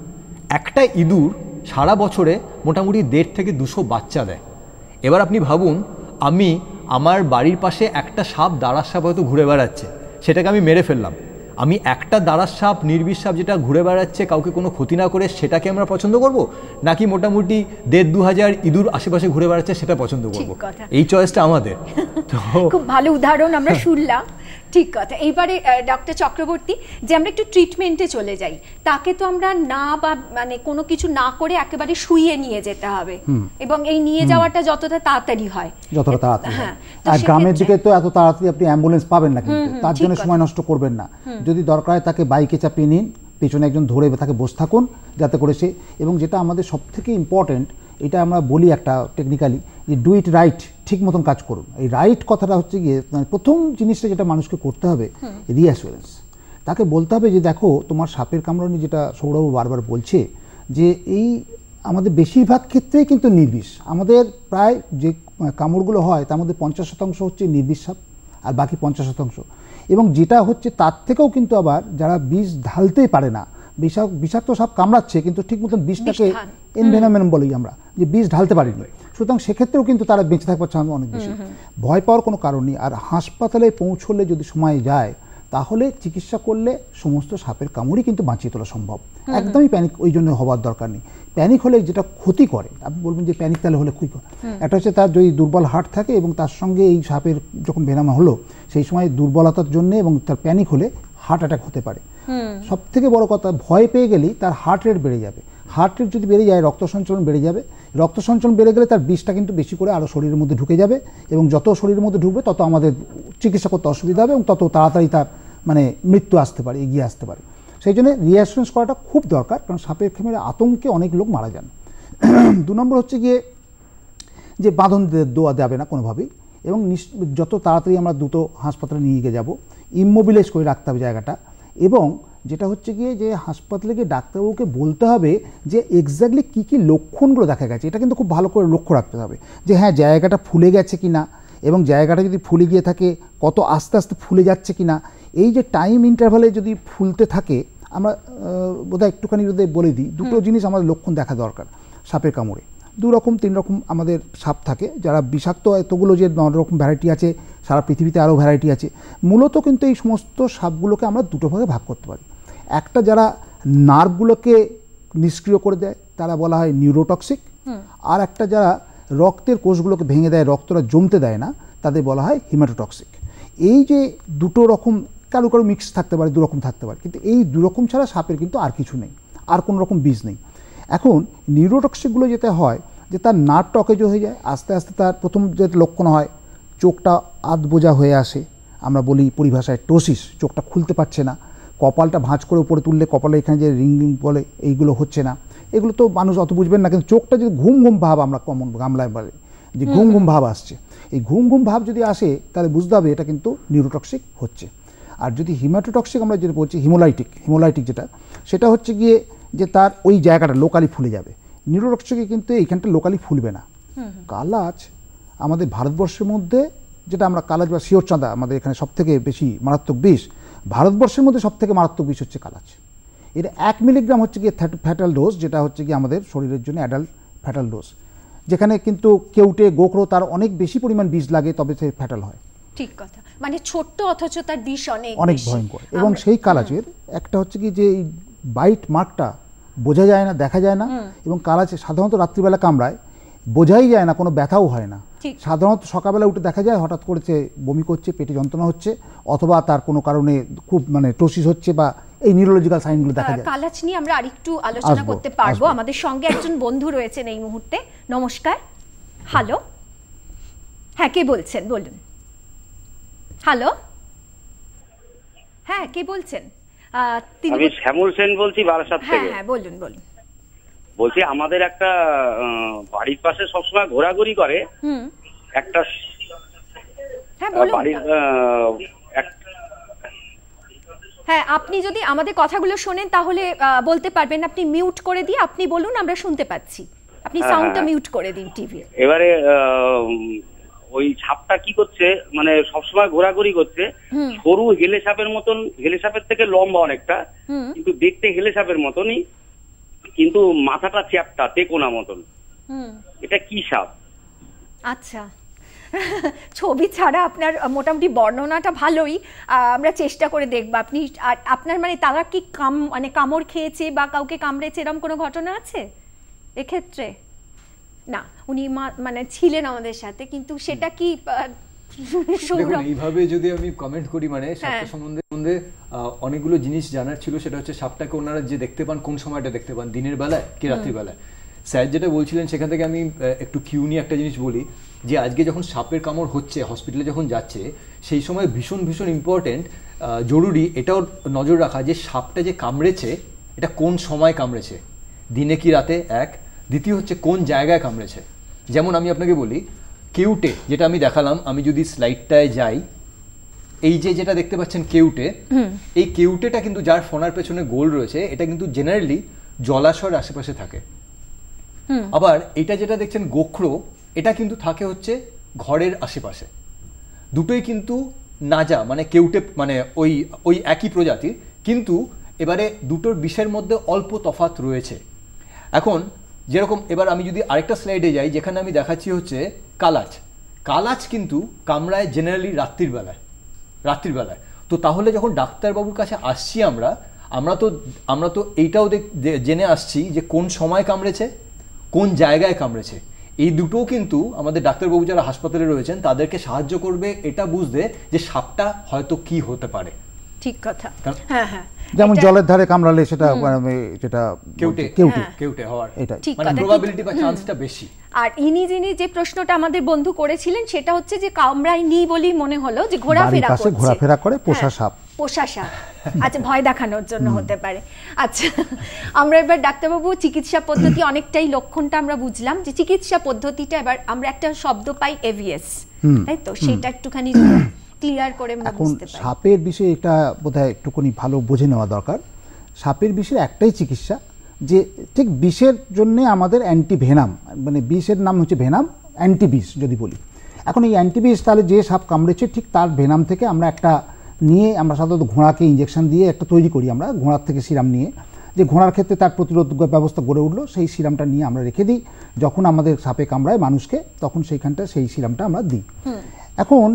C: একটা ইঁদুর সারা বছরে মোটামুটি দেড় থেকে দুশো বাচ্চা দেয় এবার আপনি ভাবুন আমি আমার বাড়ির পাশে একটা সাপ দাঁড়ার সাপ হয়তো ঘুরে বেড়াচ্ছে সেটাকে আমি মেরে ফেললাম আমি একটা দ্বারা সাপ নির্বিশাপ সাপ যেটা ঘুরে বেড়াচ্ছে কাউকে কোনো ক্ষতি না করে সেটাকে আমরা পছন্দ করব নাকি মোটামুটি দেড় দু হাজার ইঁদুর আশেপাশে ঘুরে বেড়াচ্ছে সেটা পছন্দ করব এই চয়েসটা আমাদের
A: খুব ভালো উদাহরণ আমরা শুনলাম ঠিক কথা এইবারে ডক্টর চক্রবর্তী যে আমরা একটু ট্রিটমেন্টে চলে যাই তাকে তো আমরা না বা মানে কোনো কিছু না করে একেবারে শুয়ে নিয়ে যেতে হবে এবং এই নিয়ে যাওয়াটা যতটা তাড়াতাড়ি হয় যতটা তাড়াতাড়ি হ্যাঁ আর গ্রামের
B: দিকে তো এত তাড়াতাড়ি আপনি অ্যাম্বুলেন্স পাবেন না কিন্তু তার জন্য সময় নষ্ট করবেন না যদি দরকার হয় তাকে বাইকে চাপিয়ে নিন পেছনে একজন ধরে তাকে বসে থাকুন যাতে করে সে এবং যেটা আমাদের সবথেকে ইম্পর্টেন্ট এটা আমরা বলি একটা টেকনিক্যালি যে ডু ইট রাইট ঠিক মতন কাজ করুন এই রাইট কথাটা হচ্ছে গিয়ে মানে প্রথম জিনিসটা যেটা মানুষকে করতে হবে রিঅ্যাসুরেন্স তাকে বলতে হবে যে দেখো তোমার সাপের কামড়ানি যেটা সৌরভ বারবার বলছে যে এই আমাদের বেশিরভাগ ক্ষেত্রেই কিন্তু নির্বিষ আমাদের প্রায় যে কামড়গুলো হয় তার মধ্যে পঞ্চাশ শতাংশ হচ্ছে নির্বিষ সাপ আর বাকি পঞ্চাশ শতাংশ এবং যেটা হচ্ছে তার থেকেও কিন্তু আবার যারা বিষ ঢালতেই পারে না বিষাক্ত সাপ কামড়াচ্ছে কিন্তু ঠিক মতন বিষটাকে এনভেনামেন বলি আমরা যে বিষ ঢালতে পারিনি সুতরাং সেক্ষেত্রেও কিন্তু তারা বেঁচে থাকবার চান্স অনেক বেশি ভয় পাওয়ার কোনো কারণ নেই আর হাসপাতালে পৌঁছলে যদি সময় যায় তাহলে চিকিৎসা করলে সমস্ত সাপের কামড়ই কিন্তু বাঁচিয়ে তোলা সম্ভব একদমই প্যানিক ওই জন্য হওয়ার দরকার নেই প্যানিক হলে যেটা ক্ষতি করে আপনি বলবেন যে প্যানিক তাহলে হলে ক্ষতি করে একটা হচ্ছে তার যদি দুর্বল হার্ট থাকে এবং তার সঙ্গে এই সাপের যখন বেনামা হলো সেই সময় দুর্বলতার জন্য এবং তার প্যানিক হলে হার্ট অ্যাটাক হতে পারে সব থেকে বড় কথা ভয় পেয়ে গেলেই তার হার্ট রেট বেড়ে যাবে হার্ট রেট যদি বেড়ে যায় রক্ত সঞ্চালন বেড়ে যাবে রক্ত সঞ্চালন বেড়ে গেলে তার বিষটা কিন্তু বেশি করে আরও শরীরের মধ্যে ঢুকে যাবে এবং যত শরীরের মধ্যে ঢুকবে তত আমাদের চিকিৎসা করতে অসুবিধা হবে এবং তত তাড়াতাড়ি তার মানে মৃত্যু আসতে পারে এগিয়ে আসতে পারে সেই জন্য রিঅ্যাসুরেন্স করাটা খুব দরকার কারণ সাপের খেমের আতঙ্কে অনেক লোক মারা যান দু নম্বর হচ্ছে গিয়ে যে বাঁধন দেওয়া যাবে না কোনোভাবেই এবং যত তাড়াতাড়ি আমরা দ্রুত হাসপাতালে নিয়ে গিয়ে যাব ইমোবিলাইজ করে রাখতে হবে জায়গাটা এবং যেটা হচ্ছে গিয়ে যে হাসপাতালে গিয়ে ডাক্তারবাবুকে বলতে হবে যে এক্স্যাক্টলি কী কী লক্ষণগুলো দেখা গেছে এটা কিন্তু খুব ভালো করে লক্ষ্য রাখতে হবে যে হ্যাঁ জায়গাটা ফুলে গেছে কি না এবং জায়গাটা যদি ফুলে গিয়ে থাকে কত আস্তে আস্তে ফুলে যাচ্ছে কি না এই যে টাইম ইন্টারভালে যদি ফুলতে থাকে আমরা বোধহয় একটুখানি যদি বলে দিই দুটো জিনিস আমাদের লক্ষণ দেখা দরকার সাপের কামড়ে দু রকম তিন রকম আমাদের সাপ থাকে যারা বিষাক্ত এতগুলো যে নানা রকম ভ্যারাইটি আছে সারা পৃথিবীতে আরও ভ্যারাইটি আছে মূলত কিন্তু এই সমস্ত সাপগুলোকে আমরা দুটো ভাগে ভাগ করতে পারি একটা যারা নার্ভগুলোকে নিষ্ক্রিয় করে দেয় তারা বলা হয় নিউরোটক্সিক আর একটা যারা রক্তের কোষগুলোকে ভেঙে দেয় রক্তটা জমতে দেয় না তাদের বলা হয় হিমাটোটক্সিক এই যে দুটো রকম কারো কারো মিক্স থাকতে পারে দুরকম থাকতে পারে কিন্তু এই দুরকম ছাড়া সাপের কিন্তু আর কিছু নেই আর কোনো রকম বীজ নেই এখন নিউরোটক্সিকগুলো যেতে হয় যে তার নার্ভ টকেজও হয়ে যায় আস্তে আস্তে তার প্রথম যে লক্ষণ হয় চোখটা আধবোজা হয়ে আসে আমরা বলি পরিভাষায় টোসিস চোখটা খুলতে পারছে না কপালটা ভাঁজ করে উপরে তুললে কপালে এখানে যে রিং রিং বলে এইগুলো হচ্ছে না এগুলো তো মানুষ অত বুঝবেন না কিন্তু চোখটা যদি ঘুম ঘুম ভাব আমরা কমন গামলায় বলে যে ঘুম ঘুম ভাব আসছে এই ঘুম ঘুম ভাব যদি আসে তাহলে বুঝতে হবে এটা কিন্তু নিউরোটক্সিক হচ্ছে আর যদি হিমাটোটক্সিক আমরা যেটা বলছি হিমোলাইটিক হিমোলাইটিক যেটা সেটা হচ্ছে গিয়ে যে তার ওই জায়গাটা লোকালি ফুলে যাবে নিউরোটক্সিকে কিন্তু এইখানটা লোকালি ফুলবে না কালাজ আমাদের ভারতবর্ষের মধ্যে যেটা আমরা কালাজ বা শিওর চাঁদা আমাদের এখানে সবথেকে বেশি মারাত্মক বিষ ভারতবর্ষের মধ্যে সব থেকে মারাত্মক বিষ হচ্ছে কালাচ এটা এক মিলিগ্রাম হচ্ছে গিয়ে ফ্যাটাল ডোজ যেটা হচ্ছে গিয়ে আমাদের শরীরের জন্য অ্যাডাল্ট ফ্যাটাল ডোজ যেখানে কিন্তু কেউটে গোখরো তার অনেক বেশি পরিমাণ বীজ লাগে তবে সে ফ্যাটাল হয়
A: ঠিক কথা মানে ছোট্ট অথচ তার বিষ অনেক অনেক ভয়ঙ্কর এবং
B: সেই কালাচের একটা হচ্ছে কি যে এই বাইট মার্কটা বোঝা যায় না দেখা যায় না এবং কালাচে সাধারণত রাত্রিবেলা কামড়ায় বোঝাই যায় না কোনো ব্যথাও হয় না সাধারণত সকালবেলা উঠে দেখা যায় হঠাৎ করেছে বমি করছে পেটে যন্ত্রণা হচ্ছে অথবা তার কোনো কারণে খুব মানে টোসিস হচ্ছে বা এই নিউরোলজিক্যাল সাইনগুলো দেখা যায়
A: কালাচ নিয়ে আমরা আরেকটু আলোচনা করতে পারবো আমাদের সঙ্গে একজন বন্ধু রয়েছেন এই মুহূর্তে নমস্কার হ্যালো হ্যাঁ কে বলছেন বলুন হ্যালো হ্যাঁ কে বলছেন আমি
E: শ্যামল সেন বলছি বারাসাত হ্যাঁ, থেকে হ্যাঁ বলুন বলুন বলছি আমাদের একটা বাড়ির পাশে সবসময় ঘোরাঘুরি করে একটা
A: হ্যাঁ, বাড়ির হ্যাঁ আপনি যদি আমাদের কথাগুলো শোনেন তাহলে বলতে পারবেন আপনি মিউট করে দিয়ে আপনি বলুন আমরা শুনতে পাচ্ছি
E: আপনি সাউন্ডটা হ্যাঁ, মিউট
A: হ্যাঁ। করে দিন টিভি
E: এবারে ওই সাপটা কি করছে মানে সবসময় ঘোরাঘুরি করছে সরু হেলে সাপের মতন হেলে সাপের থেকে লম্বা অনেকটা কিন্তু দেখতে হেলে সাপের মতনই কিন্তু মাথাটা চ্যাপটা তেকোনা মতন এটা কি সাপ
A: আচ্ছা ছবি ছাড়া আপনার মোটামুটি বর্ণনাটা ভালোই আমরা চেষ্টা করে দেখব আপনি আপনার মানে তারা কি কাম মানে কামড় খেয়েছে বা কাউকে কামড়েছে এরকম কোনো ঘটনা আছে এক্ষেত্রে না উনি মানে ছিলেন আমাদের সাথে কিন্তু সেটা কি দেখুন
C: এইভাবে যদি আমি কমেন্ট করি মানে হ্যাঁ। সাপটা সম্বন্ধে সম্বন্ধে অনেকগুলো জিনিস জানার ছিল সেটা হচ্ছে সাপটাকে ওনারা যে দেখতে পান কোন সময়টা দেখতে পান দিনের বেলায় কি রাত্রিবেলায় স্যার যেটা বলছিলেন সেখান থেকে আমি একটু কিউ নিয়ে একটা জিনিস বলি যে আজকে যখন সাপের কামড় হচ্ছে হসপিটালে যখন যাচ্ছে সেই সময় ভীষণ ভীষণ ইম্পর্টেন্ট জরুরি এটাও নজর রাখা যে সাপটা যে কামড়েছে এটা কোন সময় কামড়েছে দিনে কি রাতে এক দ্বিতীয় হচ্ছে কোন জায়গায় কামড়েছে যেমন আমি আপনাকে বলি কেউটে যেটা আমি দেখালাম আমি যদি স্লাইডটায় যাই এই যে যেটা দেখতে পাচ্ছেন কেউটে এই কেউটেটা কিন্তু যার ফোনার পেছনে গোল রয়েছে এটা কিন্তু জেনারেলি জলাশয়ের আশেপাশে থাকে আবার এটা যেটা দেখছেন গোখরো এটা কিন্তু থাকে হচ্ছে ঘরের আশেপাশে দুটোই কিন্তু নাজা মানে কেউটে মানে ওই ওই একই প্রজাতির কিন্তু এবারে দুটোর বিষের মধ্যে অল্প তফাত রয়েছে এখন যেরকম এবার আমি যদি আরেকটা স্লাইডে যাই যেখানে আমি দেখাচ্ছি হচ্ছে কালাচ কালাচ কিন্তু কামড়ায় জেনারেলি রাত্রির বেলায় রাত্রির বেলায় তো তাহলে যখন ডাক্তারবাবুর কাছে আসছি আমরা আমরা তো আমরা তো এইটাও জেনে আসছি যে কোন সময় কামড়েছে কোন জায়গায় কামড়েছে এই দুটোও কিন্তু আমাদের ডাক্তারবাবু যারা হাসপাতালে রয়েছেন তাদেরকে সাহায্য করবে এটা বুঝতে যে সাপটা হয়তো কি হতে পারে ঠিক কথা
A: হ্যাঁ হ্যাঁ
B: যেমন জলের ধারে কামড়ালে সেটা মানে যেটা কেউটে কেউটে হ্যাঁ। কেউটে হওয়ার এটা
C: মানে প্রোবাবিলিটি বা চান্সটা বেশি
A: আর ইনি যিনি যে প্রশ্নটা আমাদের বন্ধু করেছিলেন সেটা হচ্ছে যে কামড়াই নি বলি মনে হলো যে ঘোরাফেরা করছে ঘোরাফেরা
B: করে হ্যাঁ। পোষা সাপ
A: পোষা সাপ আচ্ছা ভয় দেখানোর জন্য হতে পারে আচ্ছা আমরা এবার ডাক্তারবাবু চিকিৎসা পদ্ধতি অনেকটাই লক্ষণটা আমরা বুঝলাম যে চিকিৎসা পদ্ধতিটা এবার আমরা একটা শব্দ পাই এভিএস তাই তো সেটা একটুখানি ক্লিয়ার করে এখন
B: সাপের বিষয়ে এটা বোধহয় একটুখানি ভালো বুঝে নেওয়া দরকার সাপের বিষয়ে একটাই চিকিৎসা যে ঠিক বিষের জন্যে আমাদের অ্যান্টি ভেনাম মানে বিষের নাম হচ্ছে ভেনাম অ্যান্টি বিষ যদি বলি এখন এই অ্যান্টিবিষ তাহলে যে সাপ কামড়েছে ঠিক তার ভেনাম থেকে আমরা একটা নিয়ে আমরা সাধারণত ঘোড়াকে ইঞ্জেকশন দিয়ে একটা তৈরি করি আমরা ঘোড়ার থেকে সিরাম নিয়ে যে ঘোড়ার ক্ষেত্রে তার প্রতিরোধ ব্যবস্থা গড়ে উঠলো সেই সিরামটা নিয়ে আমরা রেখে দিই যখন আমাদের সাপে কামড়ায় মানুষকে তখন সেইখানটা সেই সিরামটা আমরা দিই এখন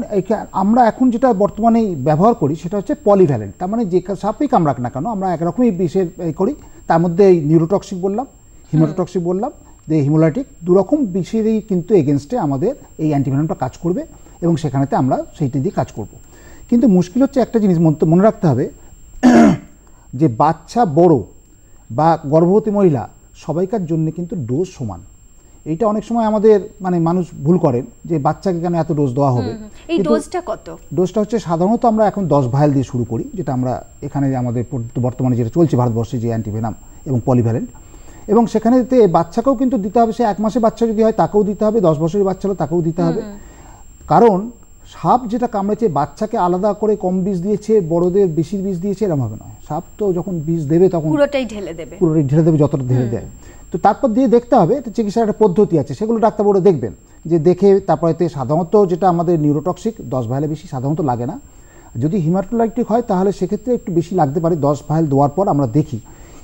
B: আমরা এখন যেটা বর্তমানে ব্যবহার করি সেটা হচ্ছে পলিভ্যালেন্ট তার মানে যে সাপেই কামড়াক না কেন আমরা একরকমই বিষের করি তার মধ্যে এই নিউরোটক্সিক বললাম হিমোটোটক্সিক বললাম যে হিমোলাইটিক দুরকম বিষেরই কিন্তু এগেনস্টে আমাদের এই অ্যান্টিভেনমটা কাজ করবে এবং সেখানেতে আমরা সেইটি দিয়ে কাজ করব। কিন্তু মুশকিল হচ্ছে একটা জিনিস মনে রাখতে হবে যে বাচ্চা বড় বা গর্ভবতী মহিলা সবাইকার জন্য কিন্তু ডোজ সমান এইটা অনেক সময় আমাদের মানে মানুষ ভুল করেন যে বাচ্চাকে কেন এত ডোজ দেওয়া হবে এই ডোজটা কত ডোজটা হচ্ছে সাধারণত আমরা এখন দশ ভাইল দিয়ে শুরু করি যেটা আমরা এখানে আমাদের বর্তমানে যেটা চলছে ভারতবর্ষে যে অ্যান্টিভেনাম এবং পলিভ্যালেন্ট এবং সেখানে বাচ্চাকেও কিন্তু দিতে হবে সে এক মাসে বাচ্চা যদি হয় তাকেও দিতে হবে দশ বছরের বাচ্চা হলে তাকেও দিতে হবে কারণ সাপ যেটা কামড়েছে বাচ্চাকে আলাদা করে কম বীজ দিয়েছে বড়দের বেশি বীজ দিয়েছে এরকম হবে না সাপ তো যখন বীজ দেবে তখন পুরোটাই ঢেলে দেবে পুরোটাই ঢেলে দেবে যতটা ঢেলে দেয় তো তারপর দিয়ে দেখতে হবে তো চিকিৎসার একটা পদ্ধতি আছে সেগুলো ডাক্তারবাবু দেখবেন যে দেখে তারপরে সাধারণত যেটা আমাদের নিউরোটক্সিক দশ ভাইলে বেশি সাধারণত লাগে না যদি হিমাটোলাইটিক হয় তাহলে সেক্ষেত্রে একটু বেশি লাগতে পারে দশ ভাইল দেওয়ার পর আমরা দেখি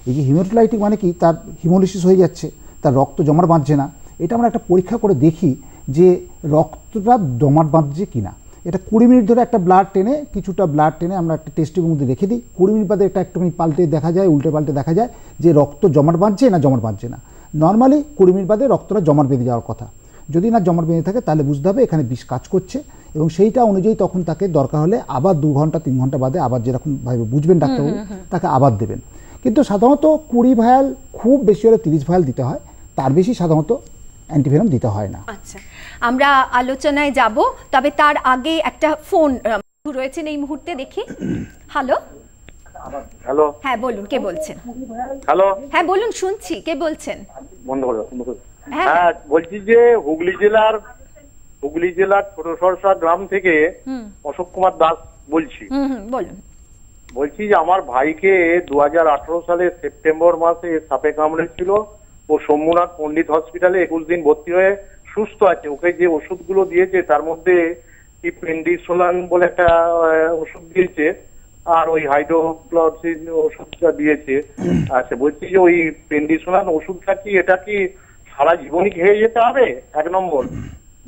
B: এই যে হিমাটোলাইটিক মানে কি তার হিমোলিসিস হয়ে যাচ্ছে তার রক্ত জমার বাঁধছে না এটা আমরা একটা পরীক্ষা করে দেখি যে রক্তটা জমাট বাঁধছে কিনা এটা কুড়ি মিনিট ধরে একটা ব্লাড টেনে কিছুটা ব্লাড টেনে আমরা একটা টেস্টের মধ্যে রেখে দিই কুড়ি মিনিট বাদে এটা একটুখানি পাল্টে দেখা যায় উল্টে পাল্টে দেখা যায় যে রক্ত জমাট বাঁধছে না জমাট বাঁধছে না নর্মালি কুড়ি মিনিট বাদে রক্তটা জমাট বেঁধে যাওয়ার কথা যদি না জমাট বেঁধে থাকে তাহলে বুঝতে হবে এখানে বিষ কাজ করছে এবং সেইটা অনুযায়ী তখন তাকে দরকার হলে আবার দু ঘন্টা তিন ঘন্টা বাদে আবার যেরকমভাবে বুঝবেন ডাক্তারবাবু তাকে আবার দেবেন কিন্তু সাধারণত কুড়ি ভায়াল খুব বেশি হলে তিরিশ ভায়াল দিতে হয় তার বেশি সাধারণত অ্যান্টিভেনম দিতে হয় না আচ্ছা
A: আমরা আলোচনায় যাব তবে তার আগে একটা ফোন রয়েছেন এই মুহূর্তে দেখি হ্যালো হ্যালো হ্যাঁ বলুন কে বলছেন হ্যালো হ্যাঁ বলুন শুনছি কে বলছেন
D: বন্ধ করো হ্যাঁ।, হ্যাঁ বলছি যে হুগলি জেলার হুগলি জেলার ছোট সরসা গ্রাম থেকে অশোক কুমার দাস বলছি বলুন বলছি যে আমার ভাইকে দু সালে সেপ্টেম্বর মাসে সাপে কামড়েছিল ছিল ও সোম্যনাথ পণ্ডিত হসপিটালে একুশ দিন ভর্তি হয়ে সুস্থ আছে ওকে যে ওষুধগুলো দিয়েছে তার মধ্যে পেন্ডিসোলান বলে একটা ওষুধ দিয়েছে আর ওই হাইড্রোক্লোরসিন ওষুধটা দিয়েছে আচ্ছা বলছি যে ওই পেন্ডিসোলান ওষুধটা কি এটা কি সারা জীবনই খেয়ে যেতে হবে এক নম্বর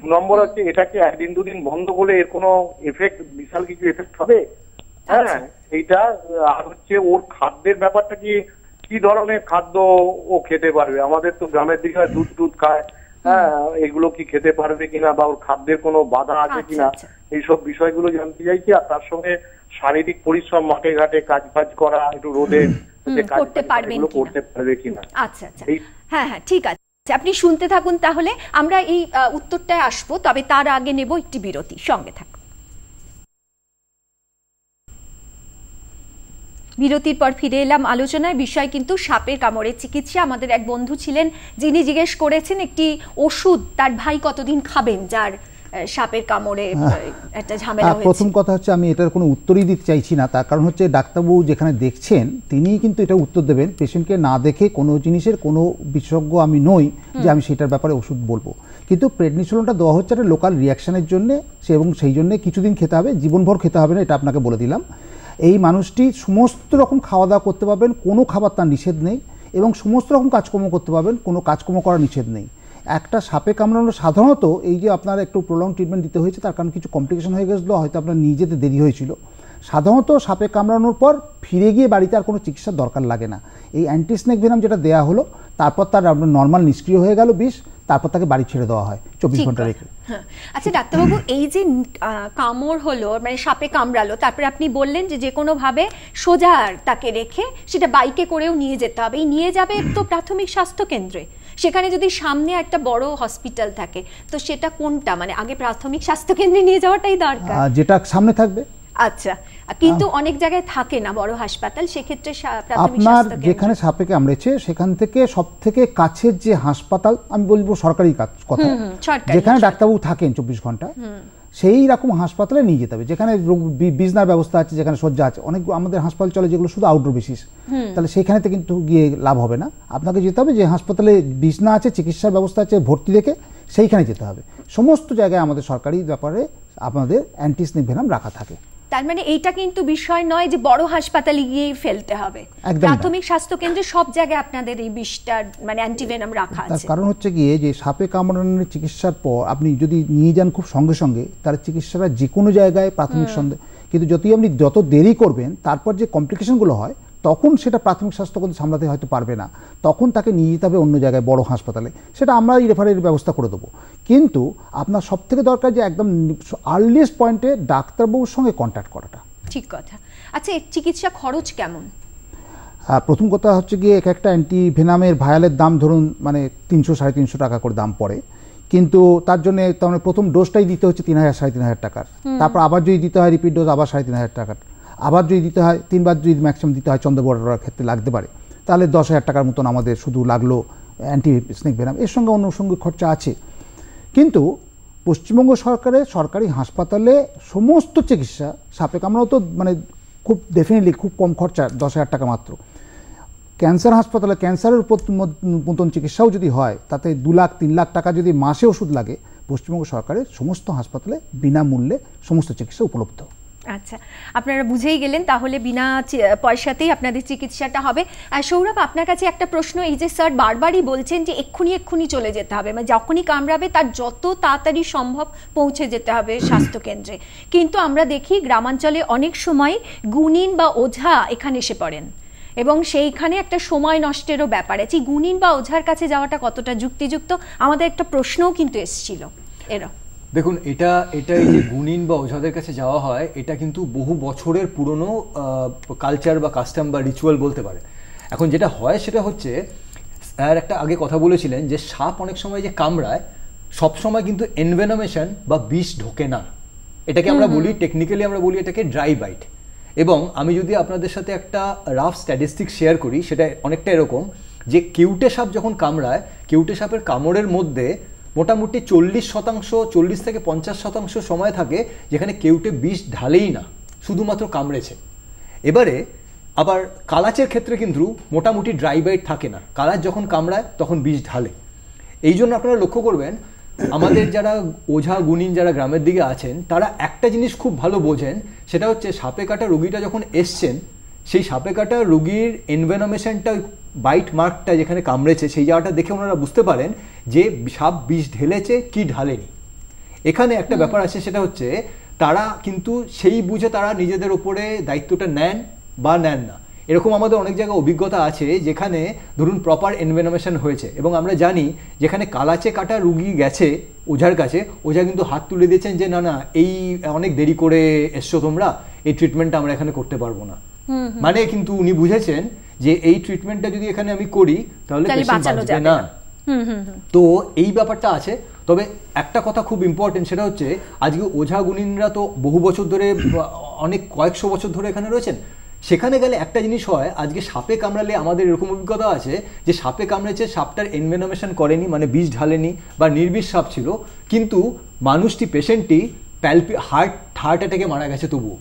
D: দু নম্বর হচ্ছে এটা কি একদিন দুদিন বন্ধ করলে এর কোনো এফেক্ট বিশাল কিছু এফেক্ট হবে
C: আচ্ছা। হ্যাঁ
D: এইটা আর হচ্ছে ওর খাদ্যের ব্যাপারটা কি কি ধরনের খাদ্য ও খেতে পারবে আমাদের তো গ্রামের দিকে দুধ টুধ খায় হ্যাঁ এগুলো কি খেতে পারবে কিনা বা ওর খাদ্যের কোনো বাধা আছে আচ্ছা, কিনা আচ্ছা। এইসব বিষয়গুলো জানতে চাইছি আর তার সঙ্গে শারীরিক পরিশ্রম মাঠে ঘাটে কাজ ফাজ করা একটু রোদে করতে পারবে করতে পারবে কিনা
A: আচ্ছা আচ্ছা হ্যাঁ হ্যাঁ ঠিক আছে আপনি শুনতে থাকুন তাহলে আমরা এই উত্তরটায় আসবো তবে তার আগে নেব একটি বিরতি সঙ্গে থাকুন বিরতির পর ফিরে এলাম আলোচনায় বিষয় কিন্তু সাপের কামড়ের চিকিৎসা আমাদের এক বন্ধু ছিলেন যিনি জিজ্ঞেস করেছেন একটি ওষুধ তার ভাই কতদিন খাবেন যার সাপের কামড়ে একটা ঝামেলা হয়েছে প্রথম
B: কথা হচ্ছে আমি এটার কোনো উত্তরই দিতে চাইছি না তার কারণ হচ্ছে ডাক্তারবাবু যেখানে দেখছেন তিনি কিন্তু এটা উত্তর দেবেন পেশেন্টকে না দেখে কোনো জিনিসের কোনো বিশেষজ্ঞ আমি নই যে আমি সেটার ব্যাপারে ওষুধ বলবো কিন্তু প্রেডনিসোলনটা দেওয়া হচ্ছে একটা লোকাল রিয়াকশানের জন্যে সে এবং সেই জন্যে কিছুদিন খেতে হবে জীবনভর খেতে হবে না এটা আপনাকে বলে দিলাম এই মানুষটি সমস্ত রকম খাওয়া দাওয়া করতে পারবেন কোনো খাবার তার নিষেধ নেই এবং সমস্ত রকম কাজকর্ম করতে পারবেন কোনো কাজকর্ম করার নিষেধ নেই একটা সাপে কামড়ানো সাধারণত এই যে আপনার একটু প্রলং ট্রিটমেন্ট দিতে হয়েছে তার কারণ কিছু কমপ্লিকেশন হয়ে গেছিলো হয়তো আপনার নিয়ে যেতে দেরি হয়েছিল সাধারণত সাপে কামড়ানোর পর ফিরে গিয়ে বাড়িতে আর কোনো চিকিৎসার দরকার লাগে না এই অ্যান্টিস্নেক ভেনাম যেটা দেয়া হলো তারপর তার আপনার নর্মাল নিষ্ক্রিয় হয়ে গেল বিষ তারপর তাকে বাড়ি ছেড়ে দেওয়া হয় চব্বিশ ঘন্টা রেখে
A: আচ্ছা ডাক্তারবাবু এই যে কামড় হলো মানে সাপে কামড়ালো তারপরে আপনি বললেন যে যে কোনোভাবে সোজা তাকে রেখে সেটা বাইকে করেও নিয়ে যেতে হবে এই নিয়ে যাবে তো প্রাথমিক স্বাস্থ্য কেন্দ্রে সেখানে যদি সামনে একটা বড় হসপিটাল থাকে তো সেটা কোনটা মানে আগে প্রাথমিক স্বাস্থ্য কেন্দ্রে নিয়ে যাওয়াটাই দরকার
B: যেটা সামনে থাকবে
A: আচ্ছা কিন্তু অনেক জায়গায় থাকে না বড় হাসপাতাল সেক্ষেত্রে
B: আপনার যেখানে সাপে কামড়েছে সেখান থেকে সব থেকে কাছের যে হাসপাতাল আমি বলবো সরকারি কাজ কথা যেখানে ডাক্তারবাবু থাকেন চব্বিশ ঘন্টা সেই রকম হাসপাতালে নিয়ে যেতে হবে যেখানে বিজনার ব্যবস্থা আছে যেখানে শয্যা আছে অনেক আমাদের হাসপাতাল চলে যেগুলো শুধু আউটডোর বেসিস তাহলে সেইখানেতে কিন্তু গিয়ে লাভ হবে না আপনাকে যেতে হবে যে হাসপাতালে বিছনা আছে চিকিৎসার ব্যবস্থা আছে ভর্তি রেখে সেইখানে যেতে হবে সমস্ত জায়গায় আমাদের সরকারি ব্যাপারে আপনাদের অ্যান্টিসনিক ভেনাম রাখা থাকে
A: তার মানে এইটা কিন্তু বিষয় নয় যে বড় হাসপাতালে গিয়ে ফেলতে হবে প্রাথমিক স্বাস্থ্য কেন্দ্রে সব জায়গায় আপনাদের এই বিষটা মানে অ্যান্টিভেনাম রাখা আছে
B: কারণ হচ্ছে গিয়ে যে সাপে কামড়ানোর চিকিৎসার পর আপনি যদি নিয়ে যান খুব সঙ্গে সঙ্গে তার চিকিৎসাটা যে কোনো জায়গায় প্রাথমিক সন্দেহ কিন্তু যদি আপনি যত দেরি করবেন তারপর যে কমপ্লিকেশনগুলো হয় তখন সেটা প্রাথমিক স্বাস্থ্যকেন্দ্র সামলাতে হয়তো পারবে না তখন তাকে নিয়ে যেতে হবে অন্য জায়গায় বড় হাসপাতালে সেটা আমরা এই রেফারের ব্যবস্থা করে দেবো কিন্তু আপনার সব থেকে দরকার যে একদম আর্লিয়েস্ট পয়েন্টে ডাক্তারবাবুর সঙ্গে কন্ট্যাক্ট করাটা
A: ঠিক কথা আচ্ছা চিকিৎসা খরচ কেমন
B: প্রথম কথা হচ্ছে গিয়ে এক একটা অ্যান্টি ভেনামের ভায়ালের দাম ধরুন মানে তিনশো সাড়ে তিনশো টাকা করে দাম পড়ে কিন্তু তার জন্য তার মানে প্রথম ডোজটাই দিতে হচ্ছে তিন হাজার সাড়ে তিন হাজার টাকার তারপর আবার যদি দিতে হয় রিপিট ডোজ আবার সাড়ে তিন হাজার টাকার আবার যদি দিতে হয় তিনবার যদি ম্যাক্সিমাম দিতে হয় চন্দ্রবড়ার ক্ষেত্রে লাগতে পারে তাহলে দশ হাজার টাকার মতন আমাদের শুধু লাগলো অ্যান্টি স্নেক ভেনাম এর সঙ্গে অন্য সঙ্গে খরচা আছে কিন্তু পশ্চিমবঙ্গ সরকারের সরকারি হাসপাতালে সমস্ত চিকিৎসা সাপে কামড়াও তো মানে খুব ডেফিনেটলি খুব কম খরচা দশ হাজার টাকা মাত্র ক্যান্সার হাসপাতালে ক্যান্সারের উপর মতন চিকিৎসাও যদি হয় তাতে দু লাখ তিন লাখ টাকা যদি মাসে ওষুধ লাগে পশ্চিমবঙ্গ সরকারের সমস্ত হাসপাতালে বিনামূল্যে সমস্ত
C: চিকিৎসা উপলব্ধ
A: আচ্ছা আপনারা বুঝেই গেলেন তাহলে বিনা পয়সাতেই আপনাদের চিকিৎসাটা হবে আর সৌরভ আপনার কাছে একটা প্রশ্ন এই যে স্যার বারবারই বলছেন যে এক্ষুনি এক্ষুনি চলে যেতে হবে মানে যখনই কামড়াবে তার যত তাড়াতাড়ি সম্ভব পৌঁছে যেতে হবে স্বাস্থ্যকেন্দ্রে কিন্তু আমরা দেখি গ্রামাঞ্চলে অনেক সময় গুণিন বা ওঝা এখানে এসে পড়েন এবং সেইখানে একটা সময় নষ্টেরও ব্যাপার আছে গুণিন বা ওঝার কাছে যাওয়াটা কতটা যুক্তিযুক্ত আমাদের একটা প্রশ্নও কিন্তু এসছিল এরকম
C: দেখুন এটা এটা এই যে গুণিন বা ওঝাদের কাছে যাওয়া হয় এটা কিন্তু বহু বছরের পুরনো কালচার বা কাস্টম বা রিচুয়াল বলতে পারে এখন যেটা হয় সেটা হচ্ছে স্যার একটা আগে কথা বলেছিলেন যে সাপ অনেক সময় যে কামড়ায় সবসময় কিন্তু এনভেনমেশন বা বিষ ঢোকে না এটাকে আমরা বলি টেকনিক্যালি আমরা বলি এটাকে ড্রাই বাইট এবং আমি যদি আপনাদের সাথে একটা রাফ স্ট্যাটিস্টিক শেয়ার করি সেটা অনেকটা এরকম যে কিউটে সাপ যখন কামড়ায় কিউটে সাপের কামড়ের মধ্যে মোটামুটি চল্লিশ শতাংশ চল্লিশ থেকে পঞ্চাশ শতাংশ সময় থাকে যেখানে কেউটে বিষ ঢালেই না শুধুমাত্র কামড়েছে এবারে আবার কালাচের ক্ষেত্রে কিন্তু মোটামুটি ড্রাই বাইট থাকে না কালাচ যখন কামড়ায় তখন বিষ ঢালে এই জন্য আপনারা লক্ষ্য করবেন আমাদের যারা ওঝা গুণিন যারা গ্রামের দিকে আছেন তারা একটা জিনিস খুব ভালো বোঝেন সেটা হচ্ছে সাপে কাটা রুগীটা যখন এসছেন সেই সাপে কাটা রুগীর এনভেনমেশনটা বাইট মার্কটা যেখানে কামড়েছে সেই জায়গাটা দেখে ওনারা বুঝতে পারেন যে সাপ বিষ ঢেলেছে কি ঢালেনি এখানে একটা ব্যাপার আছে সেটা হচ্ছে তারা কিন্তু সেই বুঝে তারা নিজেদের ওপরে দায়িত্বটা নেন বা নেন না এরকম আমাদের অনেক জায়গায় অভিজ্ঞতা আছে যেখানে ধরুন প্রপার এনভেনমেশন হয়েছে এবং আমরা জানি যেখানে কালাচে কাটা রুগী গেছে ওঝার কাছে ওঝা কিন্তু হাত তুলে দিয়েছেন যে না না এই অনেক দেরি করে এসছো তোমরা এই ট্রিটমেন্টটা আমরা এখানে করতে পারবো না মানে কিন্তু উনি বুঝেছেন যে এই ট্রিটমেন্টটা যদি এখানে আমি করি তাহলে বাঁচবে না তো এই ব্যাপারটা আছে তবে একটা কথা খুব ইম্পর্টেন্ট সেটা হচ্ছে আজকে ওঝা গুণিনরা তো বহু বছর ধরে অনেক কয়েকশো বছর ধরে এখানে রয়েছেন সেখানে গেলে একটা জিনিস হয় আজকে সাপে কামড়ালে আমাদের এরকম অভিজ্ঞতা আছে যে সাপে কামড়েছে সাপটার এনভেনমেশন করেনি মানে বিষ ঢালেনি বা নির্বিষ সাপ ছিল কিন্তু মানুষটি পেশেন্টটি প্যালপি হার্ট হার্ট অ্যাটাকে মারা গেছে তবুও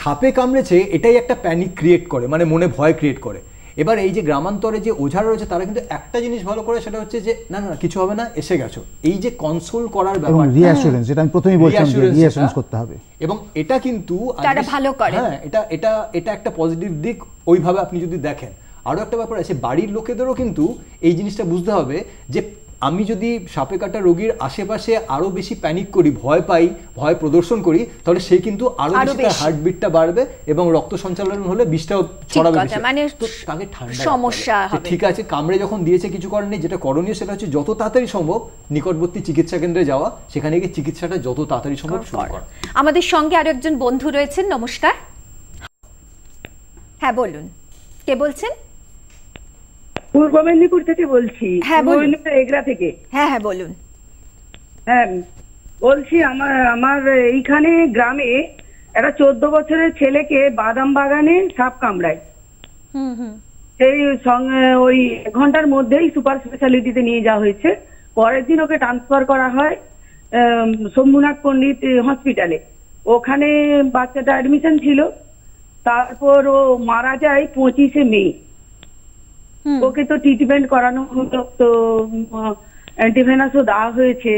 C: সাপে কামড়েছে এটাই একটা প্যানিক ক্রিয়েট করে মানে মনে ভয় ক্রিয়েট করে এবার এই যে গ্রামান্তরে যে ওঝা রয়েছে তারা কিন্তু একটা জিনিস ভালো করে সেটা হচ্ছে যে না না কিছু হবে না এসে গেছো এই যে কনসোল করার ব্যাপার রিঅ্যাসুরেন্স আমি প্রথমেই বলছিলাম যে রিঅ্যাসুরেন্স করতে হবে এবং এটা কিন্তু তারা ভালো করে হ্যাঁ এটা এটা এটা একটা পজিটিভ দিক ওইভাবে আপনি যদি দেখেন আরও একটা ব্যাপার আছে বাড়ির লোকেদেরও কিন্তু এই জিনিসটা বুঝতে হবে যে আমি যদি সাপে কাটা রোগীর আশেপাশে আরও বেশি প্যানিক করি ভয় পাই ভয় প্রদর্শন করি তাহলে সে কিন্তু আরও বেশি তার হার্টবিটটা বাড়বে এবং রক্ত সঞ্চালন হলে বিষটাও ছড়াবে মানে তাকে ঠান্ডা
A: সমস্যা ঠিক
C: আছে কামড়ে যখন দিয়েছে কিছু করার নেই যেটা করণীয় সেটা হচ্ছে যত তাড়াতাড়ি সম্ভব নিকটবর্তী চিকিৎসা কেন্দ্রে যাওয়া সেখানে গিয়ে চিকিৎসাটা যত তাড়াতাড়ি সম্ভব শুরু করা
A: আমাদের সঙ্গে আরো একজন বন্ধু রয়েছেন নমস্কার হ্যাঁ বলুন কে বলছেন
E: পূর্ব মেদিনীপুর থেকে বলছি হ্যাঁ, এগরা থেকে হ্যাঁ হ্যাঁ বলুন হ্যাঁ বলছি আমার আমার এইখানে গ্রামে একটা চোদ্দ বছরের ছেলেকে বাদাম বাগানে সাপ কামড়ায় সেই সঙ্গে ওই এক ঘন্টার মধ্যেই সুপার স্পেশালিটিতে নিয়ে যাওয়া হয়েছে পরের দিন ওকে ট্রান্সফার করা হয় শম্ভুনাথ পণ্ডিত হসপিটালে ওখানে বাচ্চাটা অ্যাডমিশন ছিল তারপর ও মারা যায় পঁচিশে মে ওকে তো ট্রিটমেন্ট করানো হলো তো অ্যান্টিভেনাসও দেওয়া হয়েছে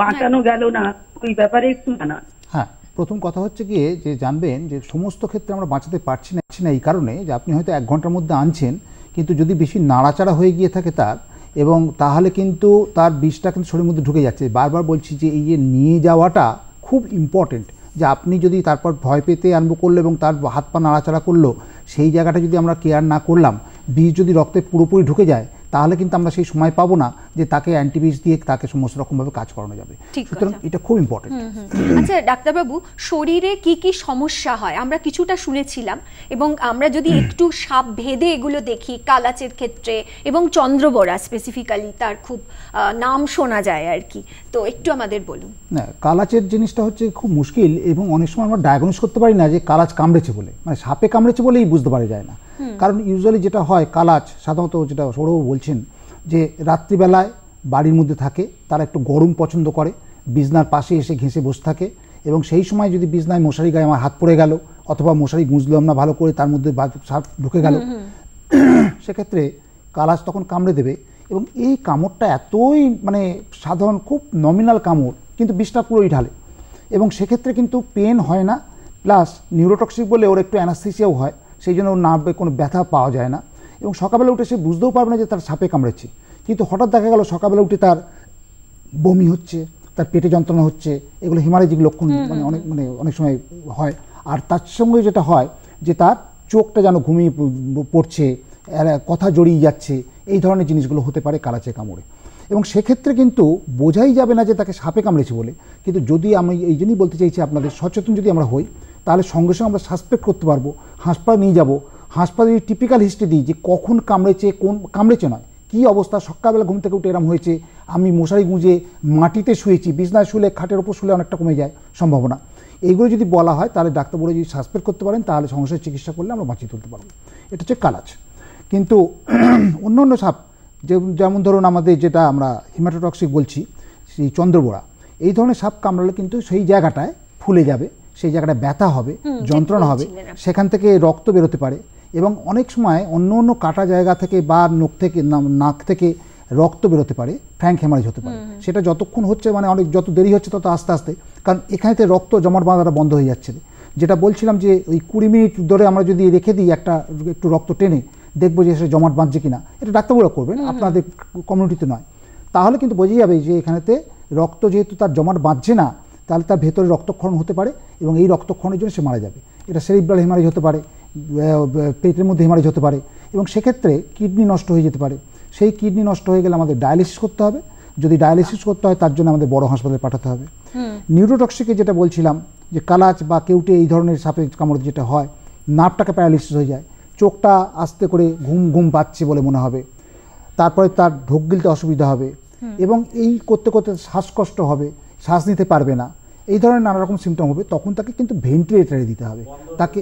E: বাঁচানো গেল না ওই ব্যাপারে একটু জানা
B: হ্যাঁ, প্রথম কথা হচ্ছে গিয়ে যে জানবেন যে সমস্ত ক্ষেত্রে আমরা বাঁচাতে পারছি না এই কারণে যে আপনি হয়তো এক ঘন্টার মধ্যে আনছেন কিন্তু যদি বেশি নাড়াচাড়া হয়ে গিয়ে থাকে তার এবং তাহলে কিন্তু তার বিষটা কিন্তু শরীরের মধ্যে ঢুকে যাচ্ছে বারবার বলছি যে এই যে নিয়ে যাওয়াটা খুব ইম্পর্টেন্ট যে আপনি যদি তারপর ভয় পেতে আরম্ভ করলো এবং তার হাত পা নাড়াচাড়া করলো সেই জায়গাটা যদি আমরা কেয়ার না করলাম বীজ যদি রক্তে পুরোপুরি ঢুকে যায় তাহলে কিন্তু আমরা সেই সময় পাবো না যে তাকে অ্যান্টিবায়োটিক দিয়ে তাকে সমস্ত রকমভাবে কাজ করানো যাবে সুতরাং এটা খুব ইম্পর্টেন্ট
E: আচ্ছা
A: ডাক্তারবাবু শরীরে কি কি সমস্যা হয় আমরা কিছুটা শুনেছিলাম এবং আমরা যদি একটু সাপ ভেদে এগুলো দেখি কালাচের ক্ষেত্রে এবং চন্দ্রবরা স্পেসিফিক্যালি তার খুব নাম শোনা যায় আর কি তো একটু আমাদের বলুন
B: না কালাচের জিনিসটা হচ্ছে খুব মুশকিল এবং অনেক সময় আমরা ডায়াগনোস করতে পারি না যে কালাচ কামড়েছে বলে মানে সাপে কামড়েছে বলেই বুঝতে পারা যায় না কারণ ইউজুয়ালি যেটা হয় কালাচ সাধারণত যেটা সৌরভ বলছেন যে রাত্রিবেলায় বাড়ির মধ্যে থাকে তারা একটু গরম পছন্দ করে বিজনার পাশে এসে ঘেঁষে বসে থাকে এবং সেই সময় যদি বিজনায় মশারি গায়ে আমার হাত পড়ে গেল অথবা মশারি গুঁজলাম না ভালো করে তার মধ্যে সাপ ঢুকে গেল সেক্ষেত্রে কালাস তখন কামড়ে দেবে এবং এই কামড়টা এতই মানে সাধারণ খুব নমিনাল কামড় কিন্তু বিষটা পুরোই ঢালে এবং সেক্ষেত্রে কিন্তু পেন হয় না প্লাস নিউরোটক্সিক বলে ওর একটু অ্যানাস্থিসিয়াও হয় সেই জন্য ওর নার্ভে কোনো ব্যথা পাওয়া যায় না এবং সকালবেলা উঠে সে বুঝতেও পারবে না যে তার সাপে কামড়েছে কিন্তু হঠাৎ দেখা গেল সকালবেলা উঠে তার বমি হচ্ছে তার পেটে যন্ত্রণা হচ্ছে এগুলো হিমালজিক লক্ষণ মানে অনেক মানে অনেক সময় হয় আর তার সঙ্গে যেটা হয় যে তার চোখটা যেন ঘুমিয়ে পড়ছে কথা জড়িয়ে যাচ্ছে এই ধরনের জিনিসগুলো হতে পারে কালাচে কামড়ে এবং সেক্ষেত্রে কিন্তু বোঝাই যাবে না যে তাকে সাপে কামড়েছে বলে কিন্তু যদি আমি এই জন্যই বলতে চাইছি আপনাদের সচেতন যদি আমরা হই তাহলে সঙ্গে সঙ্গে আমরা সাসপেক্ট করতে পারবো হাসপাতাল নিয়ে যাবো যদি টিপিক্যাল হিস্ট্রি দিই যে কখন কামড়েছে কোন কামড়েছে নয় কী অবস্থা সকালবেলা ঘুম থেকে উঠে এরম হয়েছে আমি মশারি গুঁজে মাটিতে শুয়েছি বিছনায় শুলে খাটের ওপর শুলে অনেকটা কমে যায় সম্ভাবনা এইগুলো যদি বলা হয় তাহলে ডাক্তার বলে যদি সাসপেক্ট করতে পারেন তাহলে সমস্যার চিকিৎসা করলে আমরা বাঁচিয়ে তুলতে পারবো এটা হচ্ছে কালাজ কিন্তু অন্য অন্য সাপ যেমন ধরুন আমাদের যেটা আমরা হিমাটোটক্সিক বলছি সেই চন্দ্রবোড়া এই ধরনের সাপ কামড়ালে কিন্তু সেই জায়গাটায় ফুলে যাবে সেই জায়গাটা ব্যথা হবে যন্ত্রণা হবে সেখান থেকে রক্ত বেরোতে পারে এবং অনেক সময় অন্য অন্য কাটা জায়গা থেকে বা নখ থেকে নাক থেকে রক্ত বেরোতে পারে ফ্র্যাঙ্ক হেমারেজ হতে পারে সেটা যতক্ষণ হচ্ছে মানে অনেক যত দেরি হচ্ছে তত আস্তে আস্তে কারণ এখানেতে রক্ত জমাট বাঁধাটা বন্ধ হয়ে যাচ্ছে যেটা বলছিলাম যে ওই কুড়ি মিনিট ধরে আমরা যদি রেখে দিই একটা একটু রক্ত টেনে দেখবো যে সে জমাট বাঁধছে কিনা এটা ডাক্তারবাবুরা করবেন আপনাদের কমিউনিটিতে নয় তাহলে কিন্তু বোঝা যাবে যে এখানেতে রক্ত যেহেতু তার জমাট বাঁধছে না তাহলে তার ভেতরে রক্তক্ষরণ হতে পারে এবং এই রক্তক্ষরণের জন্য সে মারা যাবে এটা সেরিব্রাল হেমারেজ হতে পারে পেটের মধ্যে হেমারেজ হতে পারে এবং সেক্ষেত্রে কিডনি নষ্ট হয়ে যেতে পারে সেই কিডনি নষ্ট হয়ে গেলে আমাদের ডায়ালিসিস করতে হবে যদি ডায়ালিসিস করতে হয় তার জন্য আমাদের বড় হাসপাতালে পাঠাতে হবে নিউরোটক্সিকে যেটা বলছিলাম যে কালাচ বা কেউটে এই ধরনের সাপে কামড় যেটা হয় নার্ভটাকে প্যারালিসিস হয়ে যায় চোখটা আস্তে করে ঘুম ঘুম পাচ্ছে বলে মনে হবে তারপরে তার ঢোক গিলতে অসুবিধা হবে এবং এই করতে করতে শ্বাসকষ্ট হবে শ্বাস নিতে পারবে না এই ধরনের নানা রকম সিমটম হবে তখন তাকে কিন্তু ভেন্টিলেটারে দিতে হবে তাকে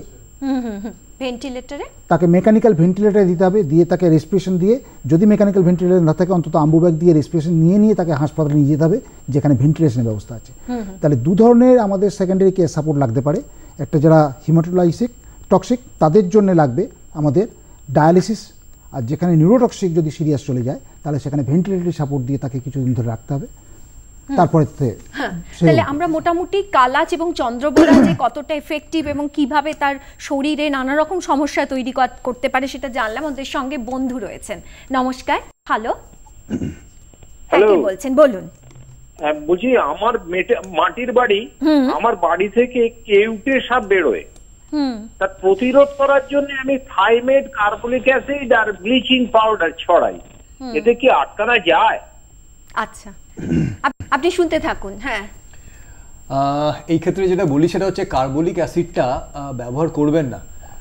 B: তাকে মেকানিক্যাল ভেন্টিলেটার দিতে হবে দিয়ে তাকে রেসপিরেশন দিয়ে যদি মেকানিক্যাল ভেন্টিলেটার না থাকে অন্তত আম্বু ব্যাগ দিয়ে রেসপিরেশন নিয়ে নিয়ে তাকে হাসপাতালে নিয়ে যেতে হবে যেখানে ভেন্টিলেশনের ব্যবস্থা আছে তাহলে দু ধরনের আমাদের সেকেন্ডারি কেয়ার সাপোর্ট লাগতে পারে একটা যারা হিমাটোলাইসিক টক্সিক তাদের জন্য লাগবে আমাদের ডায়ালিসিস আর যেখানে নিউরোটক্সিক যদি সিরিয়াস চলে যায় তাহলে সেখানে ভেন্টিলেটারি সাপোর্ট দিয়ে তাকে কিছুদিন ধরে রাখতে হবে
A: তারপরে হ্যাঁ, তাহলে আমরা মোটামুটি কালাচ এবং চন্দ্রবোরা যে কতটা এফেক্টিভ এবং কিভাবে তার শরীরে নানা রকম সমস্যা তৈরি করতে পারে সেটা জানলাম ওদের সঙ্গে বন্ধু রয়েছেন নমস্কার হ্যালো
D: হ্যালো বলছেন বলুন হ্যাঁ, বলছি আমার মাটির বাড়ি আমার বাড়ি থেকে কেউটে সাপ বেরোয় তার প্রতিরোধ করার জন্য আমি থাইমেড কার্বলিক অ্যাসিড আর ব্লিচিং পাউডার ছড়াই এতে কি আটকানো যায়
A: আচ্ছা আপনি শুনতে থাকুন হ্যাঁ
C: এই ক্ষেত্রে যেটা বলি সেটা হচ্ছে কার্বলিক অ্যাসিডটা ব্যবহার করবেন না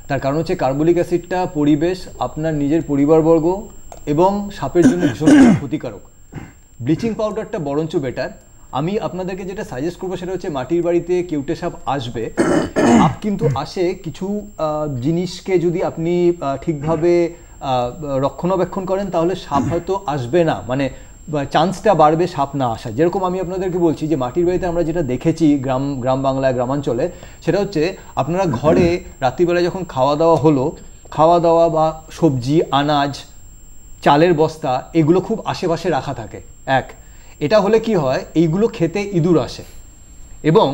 C: তার কারণ হচ্ছে কার্বলিক অ্যাসিডটা পরিবেশ আপনার নিজের পরিবারবর্গ এবং সাপের জন্য ভীষণ ক্ষতিকারক ব্লিচিং পাউডারটা বরঞ্চ বেটার আমি আপনাদেরকে যেটা সাজেস্ট করবো সেটা হচ্ছে মাটির বাড়িতে কেউটে সাপ আসবে আপ কিন্তু আসে কিছু জিনিসকে যদি আপনি ঠিকভাবে রক্ষণাবেক্ষণ করেন তাহলে সাপ হয়তো আসবে না মানে চান্সটা বাড়বে সাপ না আসা যেরকম আমি আপনাদেরকে বলছি যে মাটির বাড়িতে আমরা যেটা দেখেছি গ্রাম গ্রাম বাংলায় গ্রামাঞ্চলে সেটা হচ্ছে আপনারা ঘরে রাত্রিবেলায় যখন খাওয়া দাওয়া হলো খাওয়া দাওয়া বা সবজি আনাজ চালের বস্তা এগুলো খুব আশেপাশে রাখা থাকে এক এটা হলে কি হয় এইগুলো খেতে ইঁদুর আসে এবং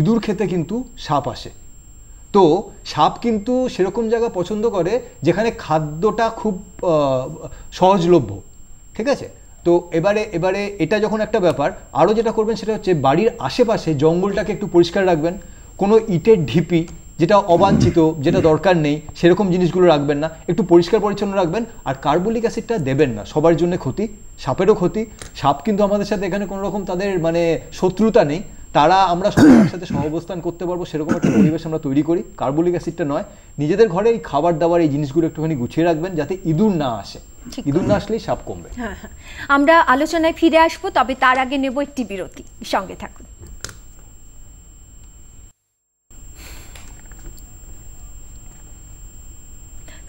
C: ইঁদুর খেতে কিন্তু সাপ আসে তো সাপ কিন্তু সেরকম জায়গা পছন্দ করে যেখানে খাদ্যটা খুব সহজলভ্য ঠিক আছে তো এবারে এবারে এটা যখন একটা ব্যাপার আরও যেটা করবেন সেটা হচ্ছে বাড়ির আশেপাশে জঙ্গলটাকে একটু পরিষ্কার রাখবেন কোনো ইটের ঢিপি যেটা অবাঞ্ছিত যেটা দরকার নেই সেরকম জিনিসগুলো রাখবেন না একটু পরিষ্কার পরিচ্ছন্ন রাখবেন আর কার্বলিক অ্যাসিডটা দেবেন না সবার জন্য ক্ষতি সাপেরও ক্ষতি সাপ কিন্তু আমাদের সাথে এখানে কোনো রকম তাদের মানে শত্রুতা নেই তারা আমরা সবার সাথে সহবস্থান করতে পারবো সেরকম একটা পরিবেশ আমরা তৈরি করি কার্বলিক অ্যাসিডটা নয় নিজেদের ঘরে এই খাবার দাবার এই জিনিসগুলো একটুখানি গুছিয়ে রাখবেন যাতে ইঁদুর না আসে ইঁদুর না আসলেই সাপ কমবে
A: হ্যাঁ, হ্যাঁ। আমরা আলোচনায় ফিরে আসব তবে তার আগে নেব একটি বিরতি সঙ্গে থাকুন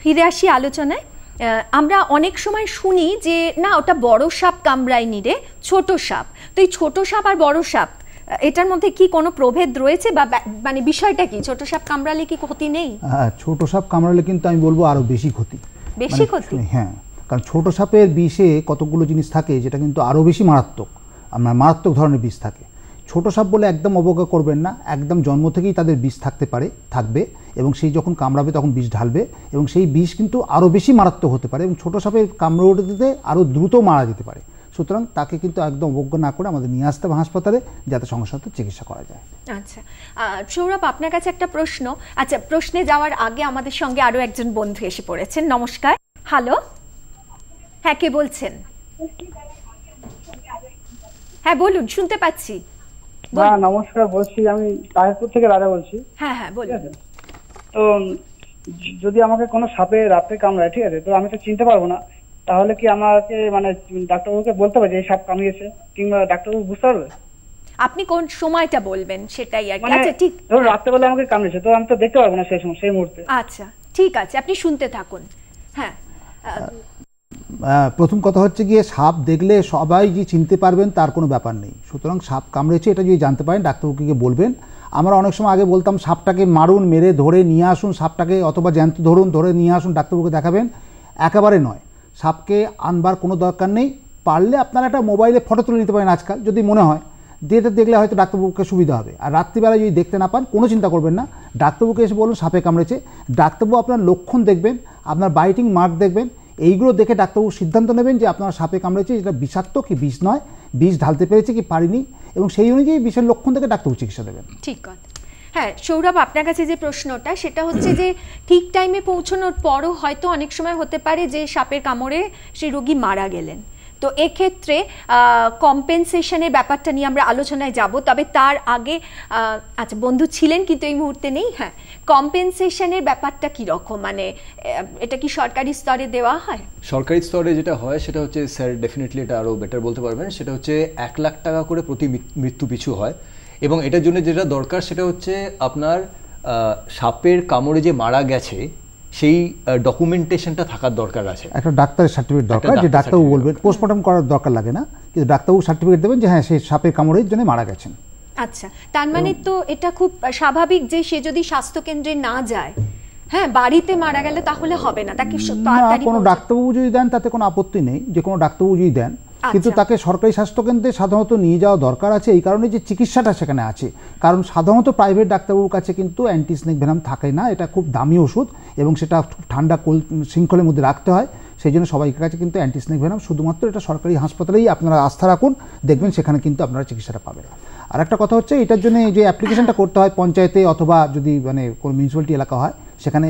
A: ফিরে আসি আলোচনায় আমরা অনেক সময় শুনি যে না ওটা বড় সাপ কামড়ায়নি রে ছোট সাপ তো এই ছোট সাপ আর বড় সাপ এটার মধ্যে কি কোনো প্রভেদ রয়েছে বা মানে বিষয়টা কি ছোট সাপ কামড়ালে কি ক্ষতি নেই
B: হ্যাঁ ছোট সাপ কামড়ালে কিন্তু আমি বলবো আরো বেশি ক্ষতি বেশি মানে ক্ষতি হ্যাঁ কারণ ছোট সাপের বিষে কতগুলো জিনিস থাকে যেটা কিন্তু আরও বেশি মারাত্মক আপনার মারাত্মক ধরনের বিষ থাকে ছোট সাপ বলে একদম অবজ্ঞা করবেন না একদম জন্ম থেকেই তাদের বিষ থাকতে পারে থাকবে এবং সেই যখন কামড়াবে তখন বিষ ঢালবে এবং সেই বিষ কিন্তু আরও বেশি মারাত্মক হতে পারে এবং ছোট সাপের কামড়ে দিতে আরও দ্রুত মারা যেতে পারে সুতরাং তাকে কিন্তু একদম অবজ্ঞ না করে আমাদের নিয়ে আসতে হবে হাসপাতালে যাতে সমস্যাতে চিকিৎসা করা যায়
A: আচ্ছা সৌরভ আপনার কাছে একটা প্রশ্ন আচ্ছা প্রশ্নে যাওয়ার আগে আমাদের সঙ্গে আরও একজন বন্ধু এসে পড়েছেন নমস্কার হ্যালো হ্যাঁ কে বলছেন হ্যাঁ বলুন শুনতে
E: পাচ্ছি
D: হ্যাঁ নমস্কার বলছি আমি
E: তাহিরপুর
B: থেকে রাজা বলছি
A: হ্যাঁ হ্যাঁ বলুন
B: তো যদি আমাকে কোনো সাপে রাতে কামড়ায় ঠিক আছে তো আমি তো চিনতে পারবো না তাহলে কি আমাকে মানে ডাক্তারবাবুকে বলতে হবে যে এই সাপ কামিয়েছে কিংবা ডাক্তারবাবু বুঝতে পারবে
A: আপনি কোন সময়টা বলবেন সেটাই আর কি মানে, আচ্ছা
E: ঠিক ধরুন রাত্রেবেলা আমাকে কামড়েছে তো আমি তো দেখতে পারবো না সেই সময় সেই মুহূর্তে
A: আচ্ছা ঠিক আছে আপনি শুনতে থাকুন হ্যাঁ
B: প্রথম কথা হচ্ছে গিয়ে সাপ দেখলে সবাই যে চিনতে পারবেন তার কোনো ব্যাপার নেই সুতরাং সাপ কামড়েছে এটা যদি জানতে পারেন ডাক্তারবাবুকে বলবেন আমরা অনেক সময় আগে বলতাম সাপটাকে মারুন মেরে ধরে নিয়ে আসুন সাপটাকে অথবা জ্যান্ত ধরুন ধরে নিয়ে আসুন ডাক্তারবাবুকে দেখাবেন একেবারে নয় সাপকে আনবার কোনো দরকার নেই পারলে আপনারা একটা মোবাইলে ফটো তুলে নিতে পারেন আজকাল যদি মনে হয় যেটা দেখলে হয়তো ডাক্তারবাবুকে সুবিধা হবে আর রাত্রিবেলা যদি দেখতে না পান কোনো চিন্তা করবেন না ডাক্তারবাবুকে এসে বলুন সাপে কামড়েছে ডাক্তারবাবু আপনার লক্ষণ দেখবেন আপনার বাইটিং মার্ক দেখবেন এইগুলো দেখে ডাক্তারবাবু সিদ্ধান্ত নেবেন যে আপনার সাপে কামড়েছে যেটা বিষাক্ত কি বিষ নয় বিষ ঢালতে পেরেছে কি পারিনি এবং সেই অনুযায়ী বিষের লক্ষণ দেখে ডাক্তারবাবু চিকিৎসা দেবেন
A: ঠিক কথা হ্যাঁ সৌরভ আপনার কাছে যে প্রশ্নটা সেটা হচ্ছে যে ঠিক টাইমে পৌঁছানোর পরও হয়তো অনেক সময় হতে পারে যে সাপের কামড়ে সেই রোগী মারা গেলেন তো এক্ষেত্রে কম্পেনসেশনের ব্যাপারটা নিয়ে আমরা আলোচনায় যাব তবে তার আগে আচ্ছা বন্ধু ছিলেন কিন্তু এই মুহূর্তে নেই হ্যাঁ কম্পেনসেশনের ব্যাপারটা কি রকম মানে এটা কি সরকারি স্তরে দেওয়া হয়
C: সরকারি স্তরে যেটা হয় সেটা হচ্ছে স্যার ডেফিনেটলি এটা আরও বেটার বলতে পারবেন সেটা হচ্ছে এক লাখ টাকা করে প্রতি মৃত্যু পিছু হয় এবং এটার জন্য যেটা দরকার সেটা হচ্ছে আপনার সাপের কামড়ে যে মারা গেছে সেই ডকুমেন্টেশনটা থাকার দরকার আছে
B: একটা ডাক্তারের সার্টিফিকেট দরকার যে ডাক্তারবাবু বলবেন পোস্টমর্টম করার দরকার লাগে না কিন্তু ডাক্তারও সার্টিফিকেট দেবেন যে হ্যাঁ সেই সাপের কামড়ের জন্য মারা গেছেন
A: আচ্ছা তার মানে তো এটা খুব স্বাভাবিক যে সে যদি স্বাস্থ্য কেন্দ্রে না যায় হ্যাঁ বাড়িতে মারা গেলে তাহলে হবে না
B: তাকে কোনো ডাক্তারবাবু যদি দেন তাতে কোনো আপত্তি নেই যে কোনো ডাক্তারবাবু যদি দেন কিন্তু আচ্ছা। তাকে সরকারি স্বাস্থ্যকেন্দ্রে সাধারণত নিয়ে যাওয়া দরকার আছে এই কারণে যে চিকিৎসাটা সেখানে আছে কারণ সাধারণত প্রাইভেট ডাক্তারবাবুর কাছে কিন্তু অ্যান্টিস্নেক ভ্যানাম থাকে না এটা খুব দামি ওষুধ এবং সেটা ঠান্ডা কোল শৃঙ্খলের মধ্যে রাখতে হয় সেই জন্য সবাই কাছে কিন্তু অ্যান্টিস্নেক ভ্যানাম শুধুমাত্র এটা সরকারি হাসপাতালেই আপনারা আস্থা রাখুন দেখবেন সেখানে কিন্তু আপনারা চিকিৎসাটা পাবেন আর একটা কথা হচ্ছে এটার জন্য যে অ্যাপ্লিকেশনটা করতে হয় পঞ্চায়েতে অথবা যদি মানে কোনো মিউনিসিপ্যালিটি এলাকা হয় সেখানে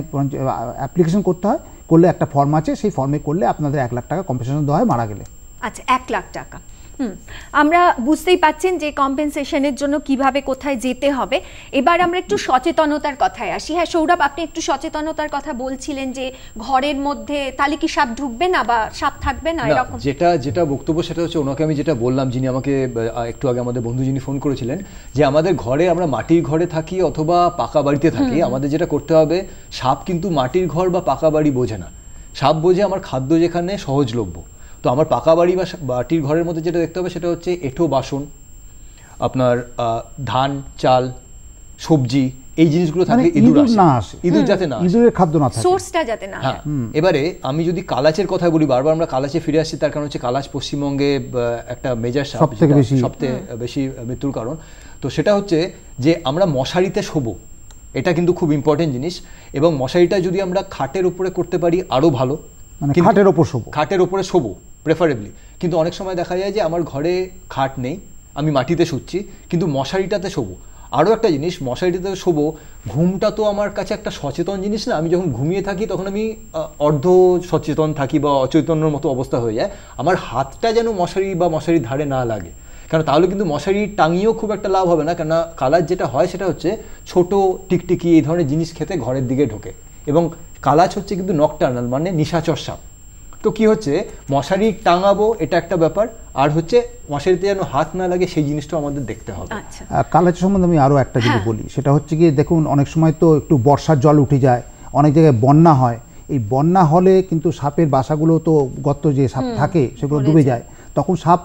B: অ্যাপ্লিকেশন করতে হয় করলে একটা ফর্ম আছে সেই ফর্মে করলে আপনাদের এক লাখ টাকা কম্পেনসেশন দেওয়া হয় মারা গেলে
A: আচ্ছা এক লাখ টাকা হুম আমরা বুঝতেই পাচ্ছেন যে কম্পেনসেশনের জন্য কিভাবে কোথায় যেতে হবে এবার আমরা একটু সচেতনতার কথায় আসি হ্যাঁ সৌরভ আপনি একটু সচেতনতার কথা বলছিলেন যে ঘরের মধ্যে তাহলে কি সাপ ঢুকবে না বা সাপ থাকবে না এরকম
C: যেটা যেটা বক্তব্য সেটা হচ্ছে ওনাকে আমি যেটা বললাম যিনি আমাকে একটু আগে আমাদের বন্ধু যিনি ফোন করেছিলেন যে আমাদের ঘরে আমরা মাটির ঘরে থাকি অথবা পাকা বাড়িতে থাকি আমাদের যেটা করতে হবে সাপ কিন্তু মাটির ঘর বা পাকা বাড়ি বোঝে না সাপ বোঝে আমার খাদ্য যেখানে সহজলভ্য তো আমার পাকা বাড়ি বা বাটির ঘরের মধ্যে যেটা দেখতে হবে সেটা হচ্ছে এঁঠো বাসন আপনার ধান চাল সবজি এই জিনিসগুলো মানে থাকলে ইঁদুর না আসে ইঁদুর যাতে না
B: ইঁদুরের খাদ্য না থাকে
A: সোর্সটা যাতে না হ্যাঁ
C: এবারে আমি যদি কালাচের কথা বলি বারবার আমরা কালাচে ফিরে আসছি তার কারণ হচ্ছে কালাচ পশ্চিমবঙ্গে একটা মেজার সবথেকে বেশি সবথেকে বেশি মৃত্যুর কারণ তো সেটা হচ্ছে যে আমরা মশারিতে শোবো এটা কিন্তু খুব ইম্পর্টেন্ট জিনিস এবং মশারিটা যদি আমরা খাটের উপরে করতে পারি আরও ভালো মানে খাটের উপর শোবো খাটের উপরে শোবো প্রেফারেবলি কিন্তু অনেক সময় দেখা যায় যে আমার ঘরে খাট নেই আমি মাটিতে শুচ্ছি কিন্তু মশারিটাতে শোবো আরও একটা জিনিস মশারিটাতে শোবো ঘুমটা তো আমার কাছে একটা সচেতন জিনিস না আমি যখন ঘুমিয়ে থাকি তখন আমি অর্ধ সচেতন থাকি বা অচৈতন্যর মতো অবস্থা হয়ে যায় আমার হাতটা যেন মশারি বা মশারির ধারে না লাগে কেন তাহলে কিন্তু মশারি টাঙিয়েও খুব একটা লাভ হবে না কেন কালার যেটা হয় সেটা হচ্ছে ছোট টিকটিকি এই ধরনের জিনিস খেতে ঘরের দিকে ঢোকে এবং কালাচ হচ্ছে কিন্তু নকটার্নাল মানে নিশাচর সাপ তো কি হচ্ছে মশারি টাঙাবো এটা একটা ব্যাপার আর হচ্ছে মশারিতে যেন হাত না লাগে সেই জিনিসটা আমাদের দেখতে হবে আচ্ছা।
B: কালচা সম্বন্ধে আমি আরও একটা যদি হ্যাঁ। বলি সেটা হচ্ছে গিয়ে দেখুন অনেক সময় তো একটু বর্ষার জল উঠে যায় অনেক জায়গায় বন্যা হয় এই বন্যা হলে কিন্তু সাপের বাসাগুলো তো গত যে সাপ থাকে সেগুলো ডুবে যায় তখন সাপ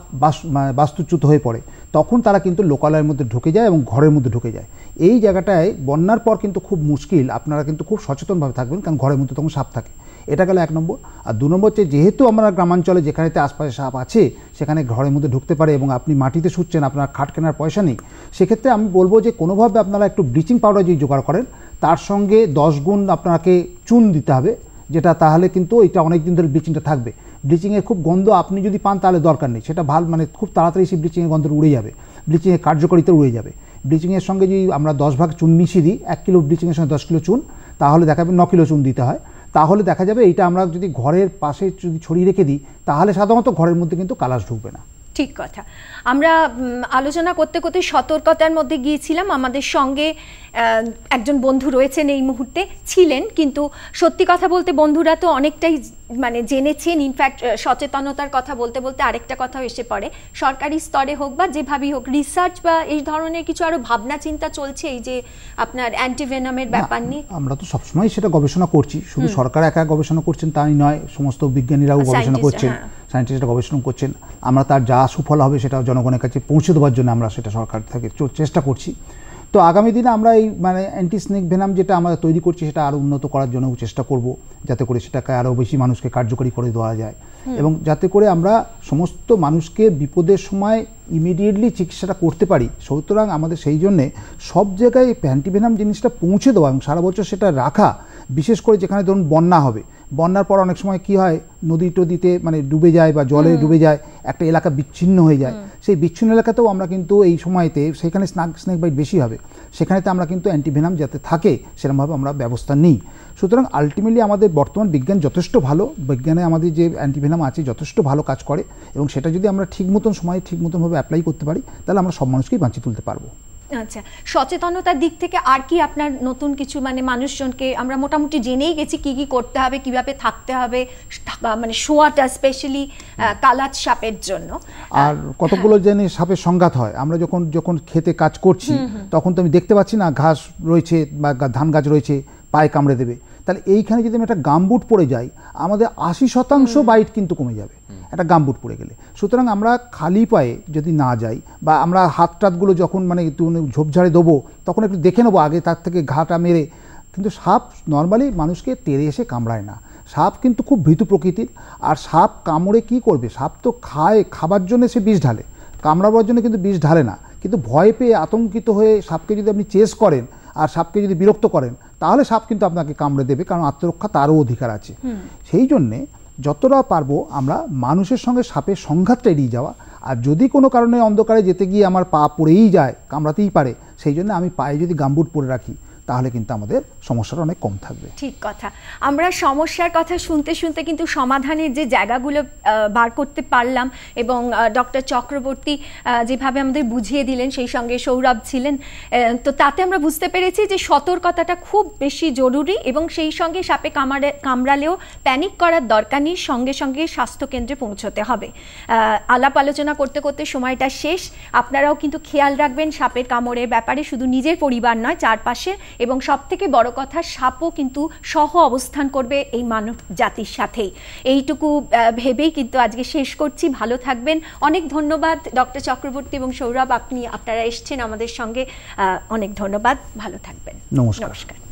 B: বাস্তুচ্যুত হয়ে পড়ে তখন তারা কিন্তু লোকালয়ের মধ্যে ঢুকে যায় এবং ঘরের মধ্যে ঢুকে যায় এই জায়গাটায় বন্যার পর কিন্তু খুব মুশকিল আপনারা কিন্তু খুব সচেতনভাবে থাকবেন কারণ ঘরের মধ্যে তখন সাপ থাকে এটা গেল এক নম্বর আর দু নম্বর হচ্ছে যেহেতু আমরা গ্রামাঞ্চলে যেখানেতে আশপাশে সাপ আছে সেখানে ঘরের মধ্যে ঢুকতে পারে এবং আপনি মাটিতে শুচ্ছেন আপনার খাট কেনার পয়সা নেই সেক্ষেত্রে আমি বলবো যে কোনোভাবে আপনারা একটু ব্লিচিং পাউডার যদি জোগাড় করেন তার সঙ্গে দশ গুণ আপনাকে চুন দিতে হবে যেটা তাহলে কিন্তু এটা অনেক দিন ধরে ব্লিচিংটা থাকবে ব্লিচিংয়ের খুব গন্ধ আপনি যদি পান তাহলে দরকার নেই সেটা ভাল মানে খুব তাড়াতাড়ি সেই ব্লিচিংয়ের গন্ধটা উড়ে যাবে ব্লিচিংয়ের কার্যকারিতা উড়ে যাবে ব্লিচিংয়ের সঙ্গে যদি আমরা দশ ভাগ চুন মিশিয়ে দিই এক কিলো ব্লিচিংয়ের সঙ্গে দশ কিলো চুন তাহলে দেখাবে ন কিলো চুন দিতে হয় তাহলে দেখা যাবে এইটা আমরা যদি ঘরের পাশে যদি ছড়িয়ে রেখে দিই তাহলে সাধারণত ঘরের মধ্যে কিন্তু কালাশ ঢুকবে না
A: ঠিক কথা আমরা আলোচনা করতে করতে সতর্কতার মধ্যে গিয়েছিলাম আমাদের সঙ্গে একজন বন্ধু রয়েছেন এই মুহূর্তে ছিলেন কিন্তু সত্যি কথা বলতে বন্ধুরা তো অনেকটাই মানে জেনেছেন ইনফ্যাক্ট সচেতনতার কথা বলতে বলতে আরেকটা কথাও এসে পড়ে সরকারি স্তরে হোক বা যেভাবেই হোক রিসার্চ বা এই ধরনের কিছু আরো ভাবনা চিন্তা চলছে এই যে আপনার অ্যান্টিভেনামের ব্যাপার নিয়ে
B: আমরা তো সবসময় সেটা গবেষণা করছি শুধু সরকার একা গবেষণা করছেন তাই নয় সমস্ত বিজ্ঞানীরাও গবেষণা করছেন হ্যাঁ। সায়েন্টিস্টরা গবেষণা করছেন আমরা তার যা সুফল হবে সেটা জনগণের কাছে পৌঁছে দেওয়ার জন্য আমরা সেটা সরকার থেকে চেষ্টা করছি তো আগামী দিনে আমরা এই মানে অ্যান্টি স্নেক ভেনাম যেটা আমরা তৈরি করছি সেটা আরও উন্নত করার জন্য চেষ্টা করব যাতে করে সেটাকে আরও বেশি মানুষকে কার্যকরী করে দেওয়া যায় এবং যাতে করে আমরা সমস্ত মানুষকে বিপদের সময় ইমিডিয়েটলি চিকিৎসাটা করতে পারি সুতরাং আমাদের সেই জন্যে সব জায়গায় অ্যান্টিভেনাম জিনিসটা পৌঁছে দেওয়া এবং সারা বছর সেটা রাখা বিশেষ করে যেখানে ধরুন বন্যা হবে বন্যার পর অনেক সময় কি হয় নদী টদিতে মানে ডুবে যায় বা জলে ডুবে যায় একটা এলাকা বিচ্ছিন্ন হয়ে যায় সেই বিচ্ছিন্ন এলাকাতেও আমরা কিন্তু এই সময়তে সেখানে স্নাক স্নেক বাইট বেশি হবে সেখানেতে আমরা কিন্তু অ্যান্টিভেনাম যাতে থাকে সেরকমভাবে আমরা ব্যবস্থা নিই সুতরাং আলটিমেটলি আমাদের বর্তমান বিজ্ঞান যথেষ্ট ভালো বিজ্ঞানে আমাদের যে অ্যান্টিভেনাম আছে যথেষ্ট ভালো কাজ করে এবং সেটা যদি আমরা ঠিক মতন সময়ে ঠিক মতনভাবে অ্যাপ্লাই করতে পারি তাহলে আমরা সব মানুষকেই বাঁচিয়ে তুলতে পারবো
A: আচ্ছা সচেতনতার দিক থেকে আর কি আপনার নতুন কিছু মানে মানুষজনকে আমরা মোটামুটি জেনেই গেছি কি কি করতে হবে কিভাবে থাকতে হবে মানে শোয়াটা স্পেশালি কালাত সাপের জন্য
D: আর
B: কতগুলো যেন হ্যাঁ। সাপের সংঘাত হয় আমরা যখন যখন খেতে কাজ করছি তখন তো আমি দেখতে পাচ্ছি না ঘাস রয়েছে বা ধান গাছ রয়েছে পায়ে কামড়ে দেবে তাহলে এইখানে যদি আমি একটা গামবুট পড়ে যাই আমাদের আশি শতাংশ বাইট কিন্তু কমে যাবে একটা গামবুট পড়ে গেলে সুতরাং আমরা খালি পায়ে যদি না যাই বা আমরা হাত টাতগুলো যখন মানে, মানে ঝোপঝাড়ে দেবো তখন একটু দেখে নেবো আগে তার থেকে ঘাটা মেরে কিন্তু সাপ নর্মালি মানুষকে তেড়ে এসে কামড়ায় না সাপ কিন্তু খুব ভীতু প্রকৃতির আর সাপ কামড়ে কি করবে সাপ তো খায় খাবার জন্য সে বিষ ঢালে কামড়াবার জন্য কিন্তু বিষ ঢালে না কিন্তু ভয় পেয়ে আতঙ্কিত হয়ে সাপকে যদি আপনি চেস করেন আর সাপকে যদি বিরক্ত করেন তাহলে সাপ কিন্তু আপনাকে কামড়ে দেবে কারণ আত্মরক্ষা তারও অধিকার আছে সেই জন্যে যতটা পারবো আমরা মানুষের সঙ্গে সাপের সংঘাতটা এড়িয়ে যাওয়া আর যদি কোনো কারণে অন্ধকারে যেতে গিয়ে আমার পা পড়েই যায় কামড়াতেই পারে সেই জন্য আমি পায়ে যদি গাম্বুট পরে রাখি তাহলে কিন্তু আমাদের সমস্যাটা অনেক কম থাকবে
A: ঠিক কথা আমরা সমস্যার কথা শুনতে শুনতে কিন্তু সমাধানের যে জায়গাগুলো বার করতে পারলাম এবং ডক্টর চক্রবর্তী যেভাবে আমাদের বুঝিয়ে দিলেন সেই সঙ্গে সৌরভ ছিলেন তো তাতে আমরা বুঝতে পেরেছি যে সতর্কতাটা খুব বেশি জরুরি এবং সেই সঙ্গে সাপে কামড়ে কামড়ালেও প্যানিক করার দরকার নেই সঙ্গে সঙ্গে স্বাস্থ্যকেন্দ্রে পৌঁছতে হবে আলাপ আলোচনা করতে করতে সময়টা শেষ আপনারাও কিন্তু খেয়াল রাখবেন সাপের কামড়ের ব্যাপারে শুধু নিজের পরিবার নয় চারপাশে এবং সবথেকে বড় কথা সাপও কিন্তু সহ অবস্থান করবে এই মানব জাতির সাথেই এইটুকু ভেবেই কিন্তু আজকে শেষ করছি ভালো থাকবেন অনেক ধন্যবাদ ডক্টর চক্রবর্তী এবং সৌরভ আপনি আপনারা এসছেন আমাদের সঙ্গে অনেক ধন্যবাদ ভালো
E: থাকবেন
C: নমস্কার